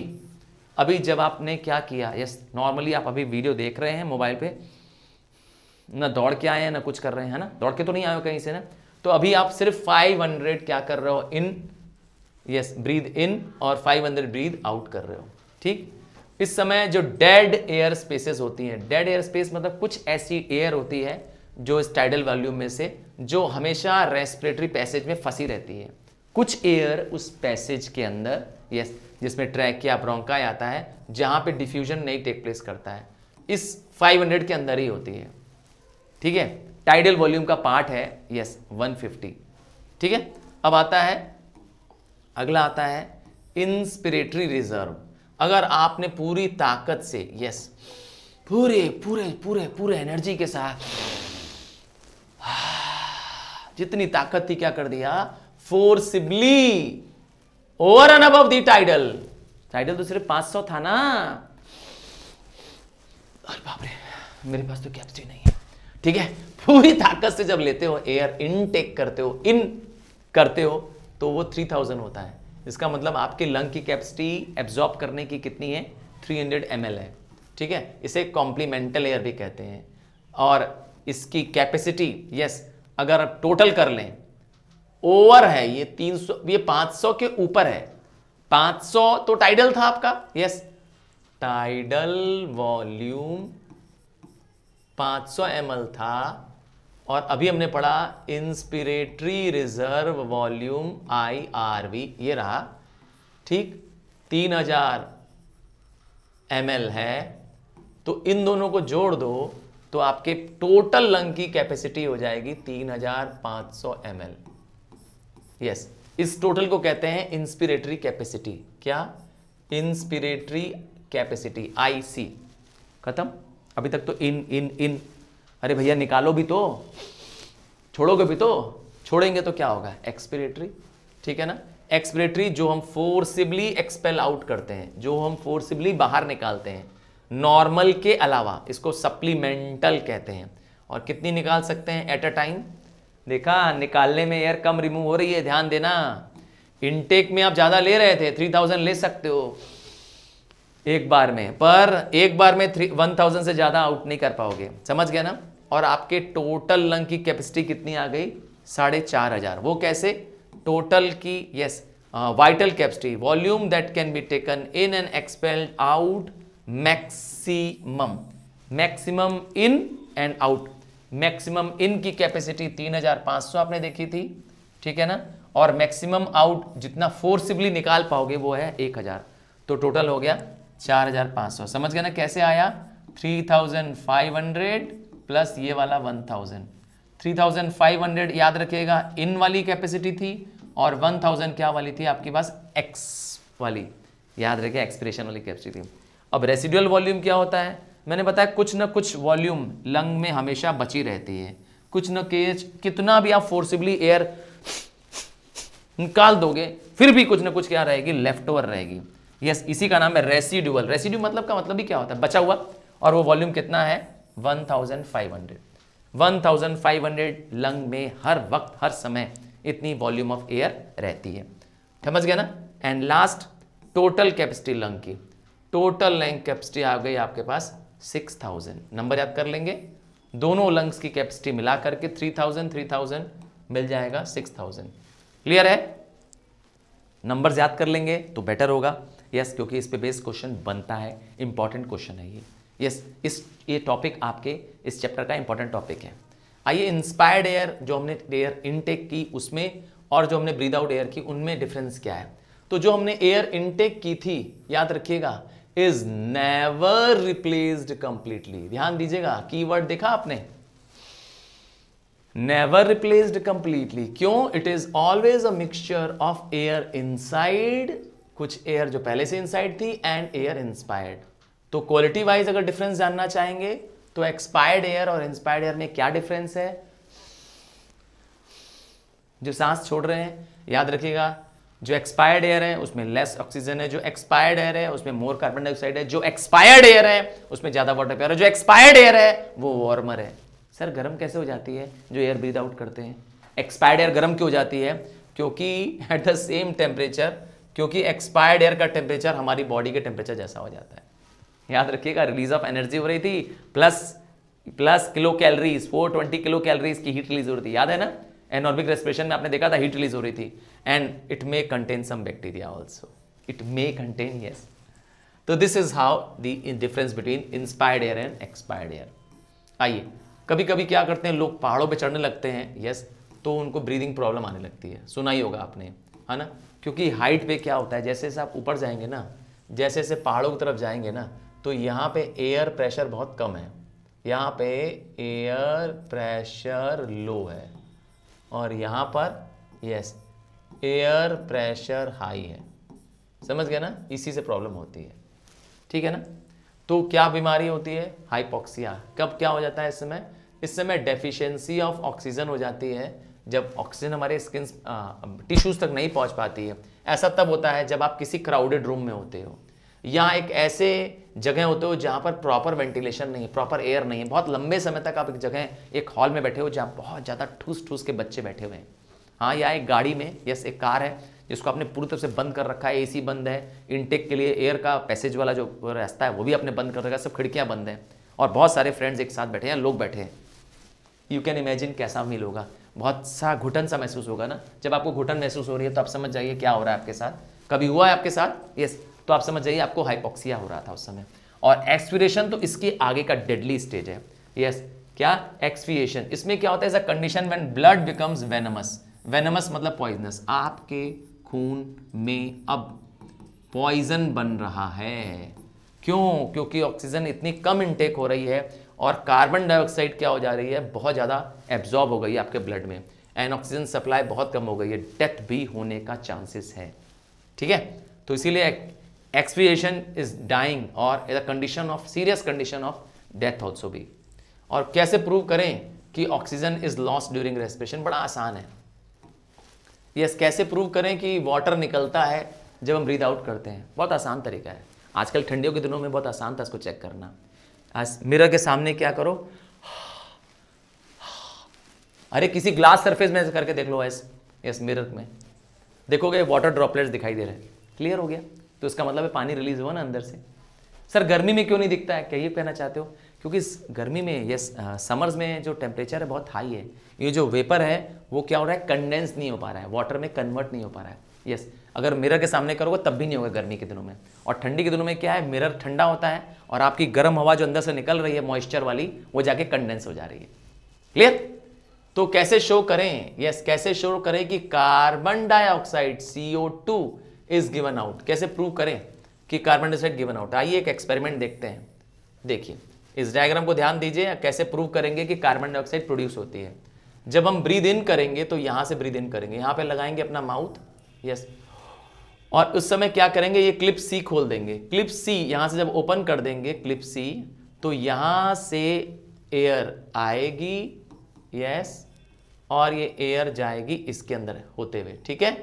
अभी जब आपने क्या किया यस नॉर्मली आप अभी वीडियो देख रहे हैं मोबाइल पे ना दौड़ के आए हैं ना कुछ कर रहे हैं ना दौड़ के तो नहीं आए हो कहीं से ना तो अभी आप सिर्फ 500 क्या कर रहे हो इन यस ब्रीद इन और 500 ब्रीद आउट कर रहे हो ठीक इस समय जो डेड एयर स्पेसेस होती हैं डेड एयर स्पेस मतलब कुछ ऐसी एयर होती है जो स्टाइडल वॉल्यूम में से जो हमेशा रेस्पिरेटरी पैसेज में फंसी रहती है कुछ एयर उस पैसेज के अंदर यस जिसमें ट्रैक या ब्रोंका आता है जहाँ पे डिफ्यूजन नहीं टेक प्लेस करता है इस 500 के अंदर ही होती है ठीक है टाइडल वॉल्यूम का पार्ट है यस 150 ठीक है अब आता है अगला आता है इंस्पिरेटरी रिजर्व अगर आपने पूरी ताकत से यस पूरे पूरे पूरे पूरे एनर्जी के साथ जितनी ताकत थी क्या कर दिया फोर्सिबली ओवर एंड अब दी टाइडल टाइडल तो सिर्फ 500 था ना अरे बाप रे मेरे पास तो कैपेसिटी नहीं है ठीक है पूरी ताकत से जब लेते हो एयर इनटेक करते हो इन करते हो तो वो 3000 होता है इसका मतलब आपके लंग की कैपेसिटी एब्जॉर्ब करने की कितनी है 300 हंड्रेड है ठीक है इसे कॉम्प्लीमेंटल एयर भी कहते हैं और इसकी कैपेसिटी यस अगर आप टोटल कर लें ओवर है ये 300 ये 500 के ऊपर है 500 तो टाइडल था आपका यस टाइडल वॉल्यूम 500 सौ था और अभी हमने पढ़ा inspiratory reserve volume I R V ये रहा ठीक 3000 हजार है तो इन दोनों को जोड़ दो तो आपके टोटल लंग की कैपेसिटी हो जाएगी 3500 सौ यस इस टोटल को कहते हैं इंस्पिरेटरी कैपेसिटी क्या इंस्पिरेटरी कैपेसिटी आईसी खत्म अभी तक तो इन इन इन अरे भैया निकालो भी तो छोड़ोगे भी तो छोड़ेंगे तो क्या होगा एक्सपिरेटरी ठीक है ना एक्सपिरेटरी जो हम फोर्सिबली एक्सपेल आउट करते हैं जो हम फोर्सिबली बाहर निकालते हैं नॉर्मल के अलावा इसको सप्लीमेंटल कहते हैं और कितनी निकाल सकते हैं एट अ टाइम देखा निकालने में एयर कम रिमूव हो रही है ध्यान देना इनटेक में आप ज़्यादा ले रहे थे थ्री थाउजेंड ले सकते हो एक बार में पर एक बार में थ्री वन थाउजेंड से ज़्यादा आउट नहीं कर पाओगे समझ गया ना और आपके टोटल लंग की कैपेसिटी कितनी आ गई साढ़े चार हज़ार वो कैसे टोटल की yes vital capacity volume that can be taken in and expelled out maximum maximum in and out maximum in की कैपेसिटी 3500 आपने देखी थी ठीक है ना और मैक्सिमम आउट जितना फोर्सिबली निकाल पाओगे वो है 1000 तो टोटल हो गया 4500 समझ गए ना कैसे आया 3500 प्लस ये वाला 1000 3500 याद रखिएगा इन वाली कैपेसिटी थी और 1000 क्या वाली थी आपके पास एक्स वाली याद रखिए एक्सप्रेशन वाली कैपेसिटी थी अब रेसिडुअल वॉल्यूम क्या होता है मैंने बताया कुछ ना कुछ वॉल्यूम लंग में हमेशा बची रहती है कुछ न कितना भी आप फोर्सिबली एयर निकाल दोगे फिर भी कुछ ना कुछ क्या रहेगी लेफ्ट ओवर रहेगी यस इसी का नाम है रेसिड्यूअल रेसिड्यू मतलब का मतलब भी क्या होता है बचा हुआ और वो वॉल्यूम कितना है 1500 1500 लंग में हर वक्त हर समय इतनी वॉल्यूम ऑफ एयर रहती है समझ गया ना and last total capacity lung की टोटल लंग कैपेसिटी आ गई आपके पास सिक्स थाउजेंड नंबर याद कर लेंगे दोनों लंग्स की कैपेसिटी मिला करके 3000 3000 मिल जाएगा 6000 क्लियर है नंबर्स याद कर लेंगे तो बेटर होगा यस yes, क्योंकि इस पे बेस क्वेश्चन बनता है इंपॉर्टेंट क्वेश्चन है ये यस yes, इस ये टॉपिक आपके इस चैप्टर का इंपॉर्टेंट टॉपिक है आइए इंस्पायर्ड एयर जो हमने एयर इनटेक की उसमें और जो हमने ब्रीद आउट एयर की उनमें डिफरेंस क्या है तो जो हमने एयर इनटेक की थी याद रखिएगा इज नेवर रिप्लेस्ड कंप्लीटली ध्यान दीजिएगा कीवर्ड देखा आपने नेवर रिप्लेस्ड कंप्लीटली क्यों it is always a mixture of air inside कुछ एयर जो पहले से इनसाइड थी एंड एयर इंस्पायर्ड तो क्वालिटी वाइज अगर डिफरेंस जानना चाहेंगे तो एक्सपायर्ड एयर और इंस्पायर्ड एयर में क्या डिफरेंस है जो सांस छोड़ रहे हैं याद रखिएगा जो एक्सपायर्ड एयर है उसमें लेस ऑक्सीजन है जो एक्सपायर्ड एयर है उसमें मोर कार्बन डाइऑक्साइड है जो एक्सपायर्ड एयर है उसमें ज़्यादा वाटर पेयर है जो एक्सपायर्ड एयर है वो वार्मर है सर गर्म कैसे हो जाती है जो एयर ब्रीद आउट करते हैं एक्सपायर्ड एयर गर्म क्यों हो जाती है क्योंकि एट द सेम टेम्परेचर क्योंकि एक्सपायर्ड एयर का टेम्परेचर हमारी बॉडी के टेम्परेचर जैसा हो जाता है याद रखिएगा रिलीज ऑफ एनर्जी हो रही थी plus plus kilo calories 420 kilo calories की हीट रिलीज हो रही थी याद है ना एनॉर्बिक रेस्पिरेशन में आपने देखा था हीट रिलीज हो रही थी and it may contain some bacteria also it may contain yes तो this is how the difference between inspired air and expired air आइए कभी कभी क्या करते हैं लोग पहाड़ों पे चढ़ने लगते हैं यस तो उनको ब्रीदिंग प्रॉब्लम आने लगती है सुना ही होगा आपने है ना क्योंकि हाइट पे क्या होता है जैसे जैसे आप ऊपर जाएंगे ना जैसे जैसे पहाड़ों की तरफ जाएंगे ना तो यहाँ पे एयर प्रेशर बहुत कम है यहाँ पे एयर प्रेशर लो है और यहाँ पर यस एयर प्रेशर हाई है समझ गए ना इसी से प्रॉब्लम होती है ठीक है ना तो क्या बीमारी होती है हाइपोक्सिया कब क्या हो जाता है इस समय इस समय डेफिशिएंसी ऑफ ऑक्सीजन हो जाती है जब ऑक्सीजन हमारे स्किन टिश्यूज तक नहीं पहुंच पाती है ऐसा तब होता है जब आप किसी क्राउडेड रूम में होते हो या एक ऐसे जगह होते हो जहाँ पर प्रॉपर वेंटिलेशन नहीं प्रॉपर एयर नहीं है बहुत लंबे समय तक आप एक जगह एक हॉल में बैठे हो जहाँ बहुत ज़्यादा ठूस ठूस के बच्चे बैठे हुए हैं हाँ या एक गाड़ी में यस एक कार है जिसको आपने पूरी तरह से बंद कर रखा है एसी बंद है इनटेक के लिए एयर का पैसेज वाला जो रास्ता है वो भी आपने बंद कर रखा है सब खिड़कियाँ बंद हैं और बहुत सारे फ्रेंड्स एक साथ बैठे हैं लोग बैठे हैं यू कैन इमेजिन कैसा फील होगा बहुत सा घुटन सा महसूस होगा ना जब आपको घुटन महसूस हो रही है तो आप समझ जाइए क्या हो रहा है आपके साथ कभी हुआ है आपके साथ यस yes. तो आप समझ जाइए आपको हाइपोक्सिया हो रहा था उस समय और एक्सपीरेशन तो इसके आगे का डेडली स्टेज है यस yes, क्या एक्सपीएशन इसमें क्या होता है condition when blood becomes venomous venomous मतलब पॉइजनस आपके खून में अब पॉइजन बन रहा है क्यों क्योंकि ऑक्सीजन इतनी कम इंटेक हो रही है और कार्बन डाइऑक्साइड क्या हो जा रही है बहुत ज़्यादा एब्जॉर्ब हो गई है आपके ब्लड में एंड ऑक्सीजन सप्लाई बहुत कम हो गई है डेथ भी होने का चांसेस है ठीक है तो इसीलिए एक्सपीएशन इज डाइंग और is a condition of serious condition of death also भी और कैसे प्रूव करें कि oxygen is loss during respiration बड़ा आसान है यस yes, कैसे प्रूव करें कि वाटर निकलता है जब हम ब्रीद आउट करते हैं बहुत आसान तरीका है आजकल ठंडियों के दिनों में बहुत आसान था इसको चेक करना आज मिरर के सामने क्या करो अरे किसी ग्लास सरफेस में करके देख लो ऐस यस मिरर में देखोगे वाटर ड्रॉपलेट्स दिखाई दे रहे हैं क्लियर हो गया तो इसका मतलब है पानी रिलीज हुआ ना अंदर से सर गर्मी में क्यों नहीं दिखता है क्या ये कहना चाहते हो क्योंकि गर्मी में ये समर्स में जो टेम्परेचर है बहुत हाई है ये जो वेपर है वो क्या हो रहा है कंडेंस नहीं हो पा रहा है वाटर में कन्वर्ट नहीं हो पा रहा है यस अगर मिरर के सामने करोगे तब भी नहीं होगा गर्मी के दिनों में और ठंडी के दिनों में क्या है मिरर ठंडा होता है और आपकी गर्म हवा जो अंदर से निकल रही है मॉइस्चर वाली वो जाके कंडेंस हो जा रही है क्लियर तो कैसे शो करें यस कैसे शो करें कि carbon dioxide CO two is given out कैसे प्रूव करें कि कार्बन डाइऑक्साइड गिवन आउट आइए एक एक्सपेरिमेंट देखते हैं देखिए इस डायग्राम को ध्यान दीजिए कैसे प्रूव करेंगे कि कार्बन डाइऑक्साइड प्रोड्यूस होती है जब हम ब्रीद इन करेंगे तो यहां से ब्रीद इन करेंगे यहां पर लगाएंगे अपना माउथ यस और उस समय क्या करेंगे ये क्लिप सी खोल देंगे क्लिप सी यहां से जब ओपन कर देंगे क्लिप सी तो यहां से एयर आएगी यस और ये एयर जाएगी इसके अंदर होते हुए ठीक है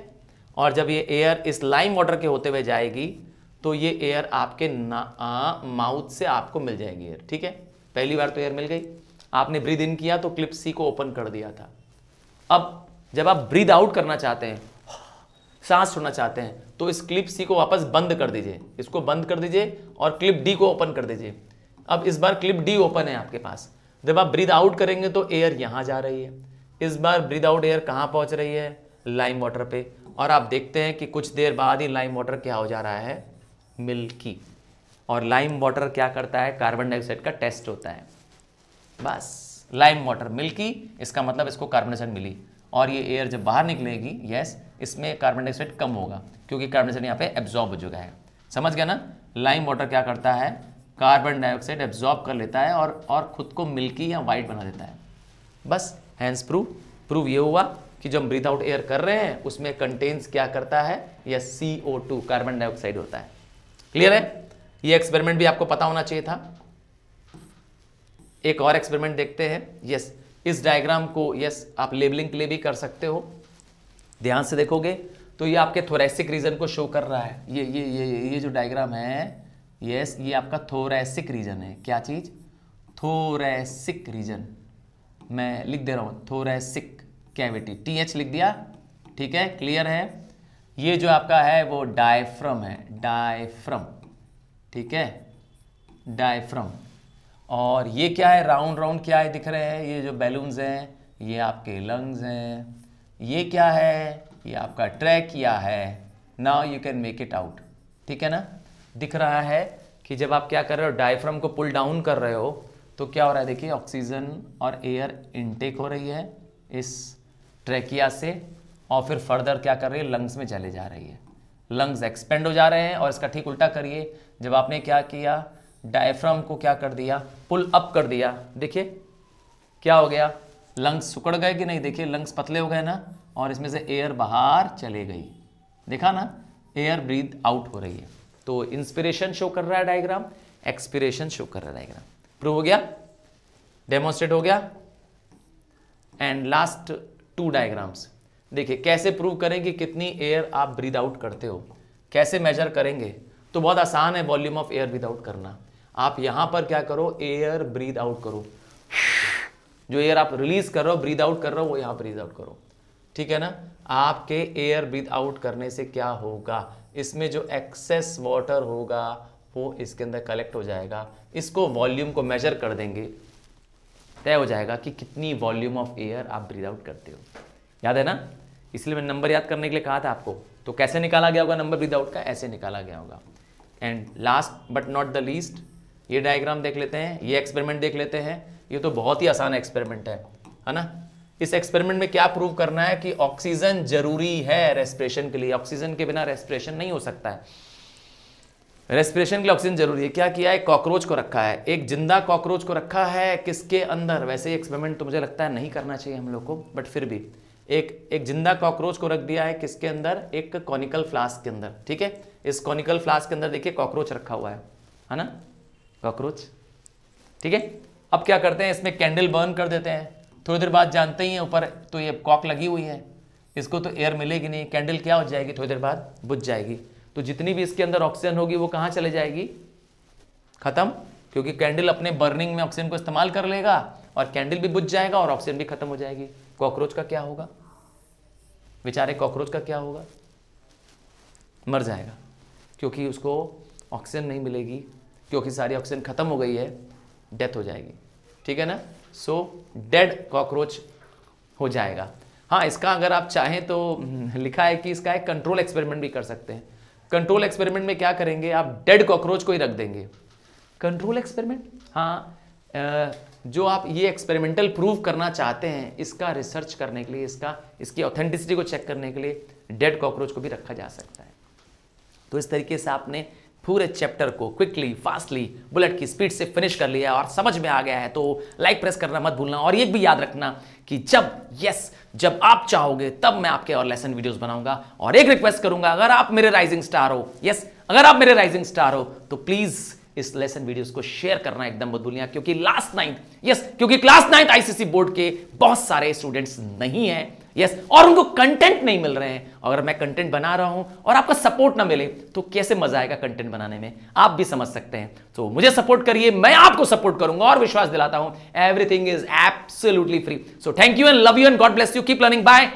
और जब ये एयर इस लाइम वाटर के होते हुए जाएगी तो ये एयर आपके माउथ से आपको मिल जाएगी एयर ठीक है पहली बार तो एयर मिल गई आपने ब्रीद इन किया तो क्लिप सी को ओपन कर दिया था अब जब आप ब्रीद आउट करना चाहते हैं सांस छोड़ना चाहते हैं तो इस क्लिप सी को वापस बंद कर दीजिए इसको बंद कर दीजिए और क्लिप डी को ओपन कर दीजिए अब इस बार क्लिप डी ओपन है आपके पास जब आप ब्रीद आउट करेंगे तो एयर यहाँ जा रही है इस बार ब्रीद आउट एयर कहाँ पहुँच रही है लाइम वाटर पे और आप देखते हैं कि कुछ देर बाद ही लाइम वाटर क्या हो जा रहा है मिल्की और लाइम वाटर क्या करता है कार्बन डाइऑक्साइड का टेस्ट होता है बस लाइम वाटर मिल्की इसका मतलब इसको कार्बन डाइऑक्साइड मिली और ये एयर जब बाहर निकलेगी यस इसमें कार्बन डाइऑक्साइड कम होगा क्योंकि कार्बन डाइऑक्साइड यहाँ पे एब्जॉर्ब हो चुका है समझ गया ना लाइम वाटर क्या करता है कार्बन डाइऑक्साइड एब्जॉर्ब कर लेता है और और खुद को मिल्की या वाइट बना देता है बस हैंड्स प्रूव प्रूव ये हुआ कि जो हम ब्रीथ आउट एयर कर रहे हैं उसमें कंटेन्स क्या करता है यह C O two carbon dioxide होता है क्लियर है यह एक्सपेरिमेंट भी आपको पता होना चाहिए था एक और एक्सपेरिमेंट देखते हैं यस इस डायग्राम को यस आप लेबलिंग के लिए भी कर सकते हो ध्यान से देखोगे तो ये आपके थोरेसिक रीजन को शो कर रहा है ये ये ये ये जो डायग्राम है यस ये आपका थोरेसिक रीजन है क्या चीज़ थोरेसिक रीजन मैं लिख दे रहा हूं थोरेसिक कैविटी टी एच लिख दिया ठीक है क्लियर है ये जो आपका है वो डायफ्रम है डायफ्रम ठीक है डायफ्रम और ये क्या है राउंड राउंड क्या है दिख रहे हैं ये जो बैलून्स हैं ये आपके लंग्स हैं ये क्या है ये आपका ट्रैक या है now you can make it out ठीक है ना दिख रहा है कि जब आप क्या कर रहे हो डायफ्रम को पुल डाउन कर रहे हो तो क्या हो रहा है देखिए ऑक्सीजन और एयर इनटेक हो रही है इस ट्रेकिया से और फिर फर्दर क्या कर रही है लंग्स में चले जा रही है लंग्स एक्सपेंड हो जा रहे हैं और इसका ठीक उल्टा करिए जब आपने क्या किया डायफ्राम को क्या कर दिया पुल अप कर दिया देखिए क्या हो गया लंग्स सुकड़ गए कि नहीं देखिए लंग्स पतले हो गए ना और इसमें से एयर बाहर चले गई देखा ना एयर ब्रीद आउट हो रही है तो इंस्पिरेशन शो कर रहा है डायग्राम एक्सपिरेशन शो कर रहा है डायग्राम प्रूव हो गया डेमोन्स्ट्रेट हो गया एंड लास्ट टू डायग्राम्स देखिए कैसे प्रूव करें कि कितनी एयर आप ब्रीद आउट करते हो कैसे मेजर करेंगे तो बहुत आसान है volume of air breathe out करना आप यहाँ पर क्या करो एयर ब्रीद आउट करो जो एयर आप रिलीज कर रहे हो ब्रीद आउट कर रहे हो वो यहाँ ब्रीद आउट करो ठीक है ना आपके एयर ब्रीद आउट करने से क्या होगा इसमें जो एक्सेस वाटर होगा वो इसके अंदर कलेक्ट हो जाएगा इसको वॉल्यूम को मेजर कर देंगे तय हो जाएगा कि कितनी वॉल्यूम ऑफ एयर आप ब्रीद आउट करते हो याद है ना इसलिए मैंने नंबर याद करने के लिए कहा था आपको तो कैसे निकाला गया होगा नंबर ब्रीद आउट का ऐसे निकाला गया होगा and last but not the least ये डायग्राम देख लेते हैं ये एक्सपेरिमेंट देख लेते हैं ये तो बहुत ही आसान एक्सपेरिमेंट है है ना इस एक्सपेरिमेंट में क्या प्रूव करना है कि ऑक्सीजन जरूरी है रेस्पिरेशन के लिए ऑक्सीजन के बिना रेस्पिरेशन नहीं हो सकता है रेस्पिरेशन के लिए ऑक्सीजन जरूरी है क्या किया है कॉकरोच को रखा है एक जिंदा कॉकरोच को रखा है किसके अंदर वैसे एक्सपेरिमेंट तो मुझे लगता है नहीं करना चाहिए हम लोग को बट फिर भी एक एक जिंदा कॉकरोच को रख दिया है किसके अंदर एक कॉनिकल फ्लास्क के अंदर ठीक है इस कॉनिकल फ्लास्क के अंदर देखिए कॉकरोच रखा हुआ है है ना कॉकरोच ठीक है अब क्या करते हैं इसमें कैंडल बर्न कर देते हैं थोड़ी देर बाद जानते ही हैं ऊपर तो ये कॉक लगी हुई है इसको तो एयर मिलेगी नहीं कैंडल क्या हो जाएगी थोड़ी देर बाद बुझ जाएगी तो जितनी भी इसके अंदर ऑक्सीजन होगी वो कहाँ चले जाएगी खत्म क्योंकि कैंडल अपने बर्निंग में ऑक्सीजन को इस्तेमाल कर लेगा और कैंडल भी बुझ जाएगा और ऑक्सीजन भी खत्म हो जाएगी कॉकरोच का क्या होगा बेचारे कॉकरोच का क्या होगा मर जाएगा क्योंकि उसको ऑक्सीजन नहीं मिलेगी क्योंकि सारी ऑक्सीजन खत्म हो गई है डेथ हो जाएगी ठीक है ना सो डेड कॉकरोच हो जाएगा हाँ इसका अगर आप चाहें तो हम्म, लिखा है कि इसका एक कंट्रोल एक्सपेरिमेंट भी कर सकते हैं कंट्रोल एक्सपेरिमेंट में क्या करेंगे आप डेड कॉकरोच को ही रख देंगे कंट्रोल एक्सपेरिमेंट हाँ जो आप ये एक्सपेरिमेंटल प्रूव करना चाहते हैं इसका रिसर्च करने के लिए इसका इसकी ऑथेंटिसिटी को चेक करने के लिए डेड कॉकरोच को भी रखा जा सकता है तो इस तरीके से आपने पूरे चैप्टर को क्विकली फास्टली बुलेट की स्पीड से फिनिश कर लिया और समझ में आ गया है तो लाइक प्रेस करना मत भूलना और ये भी याद रखना कि जब यस जब आप चाहोगे तब मैं आपके और लेसन वीडियोस बनाऊंगा और एक रिक्वेस्ट करूंगा अगर आप मेरे राइजिंग स्टार हो यस अगर आप मेरे राइजिंग स्टार हो तो प्लीज इस लेसन वीडियोस को शेयर करना एकदम बहुत भूलिए क्योंकि लास्ट नाइन्थ यस क्योंकि क्लास नाइन्थ आईसीसी बोर्ड के बहुत सारे स्टूडेंट्स नहीं है यस और उनको कंटेंट नहीं मिल रहे हैं अगर मैं कंटेंट बना रहा हूं और आपका सपोर्ट ना मिले तो कैसे मजा आएगा कंटेंट बनाने में आप भी समझ सकते हैं तो मुझे सपोर्ट करिए मैं आपको सपोर्ट करूंगा और विश्वास दिलाता हूं everything is absolutely free so thank you and love you and God bless you keep learning bye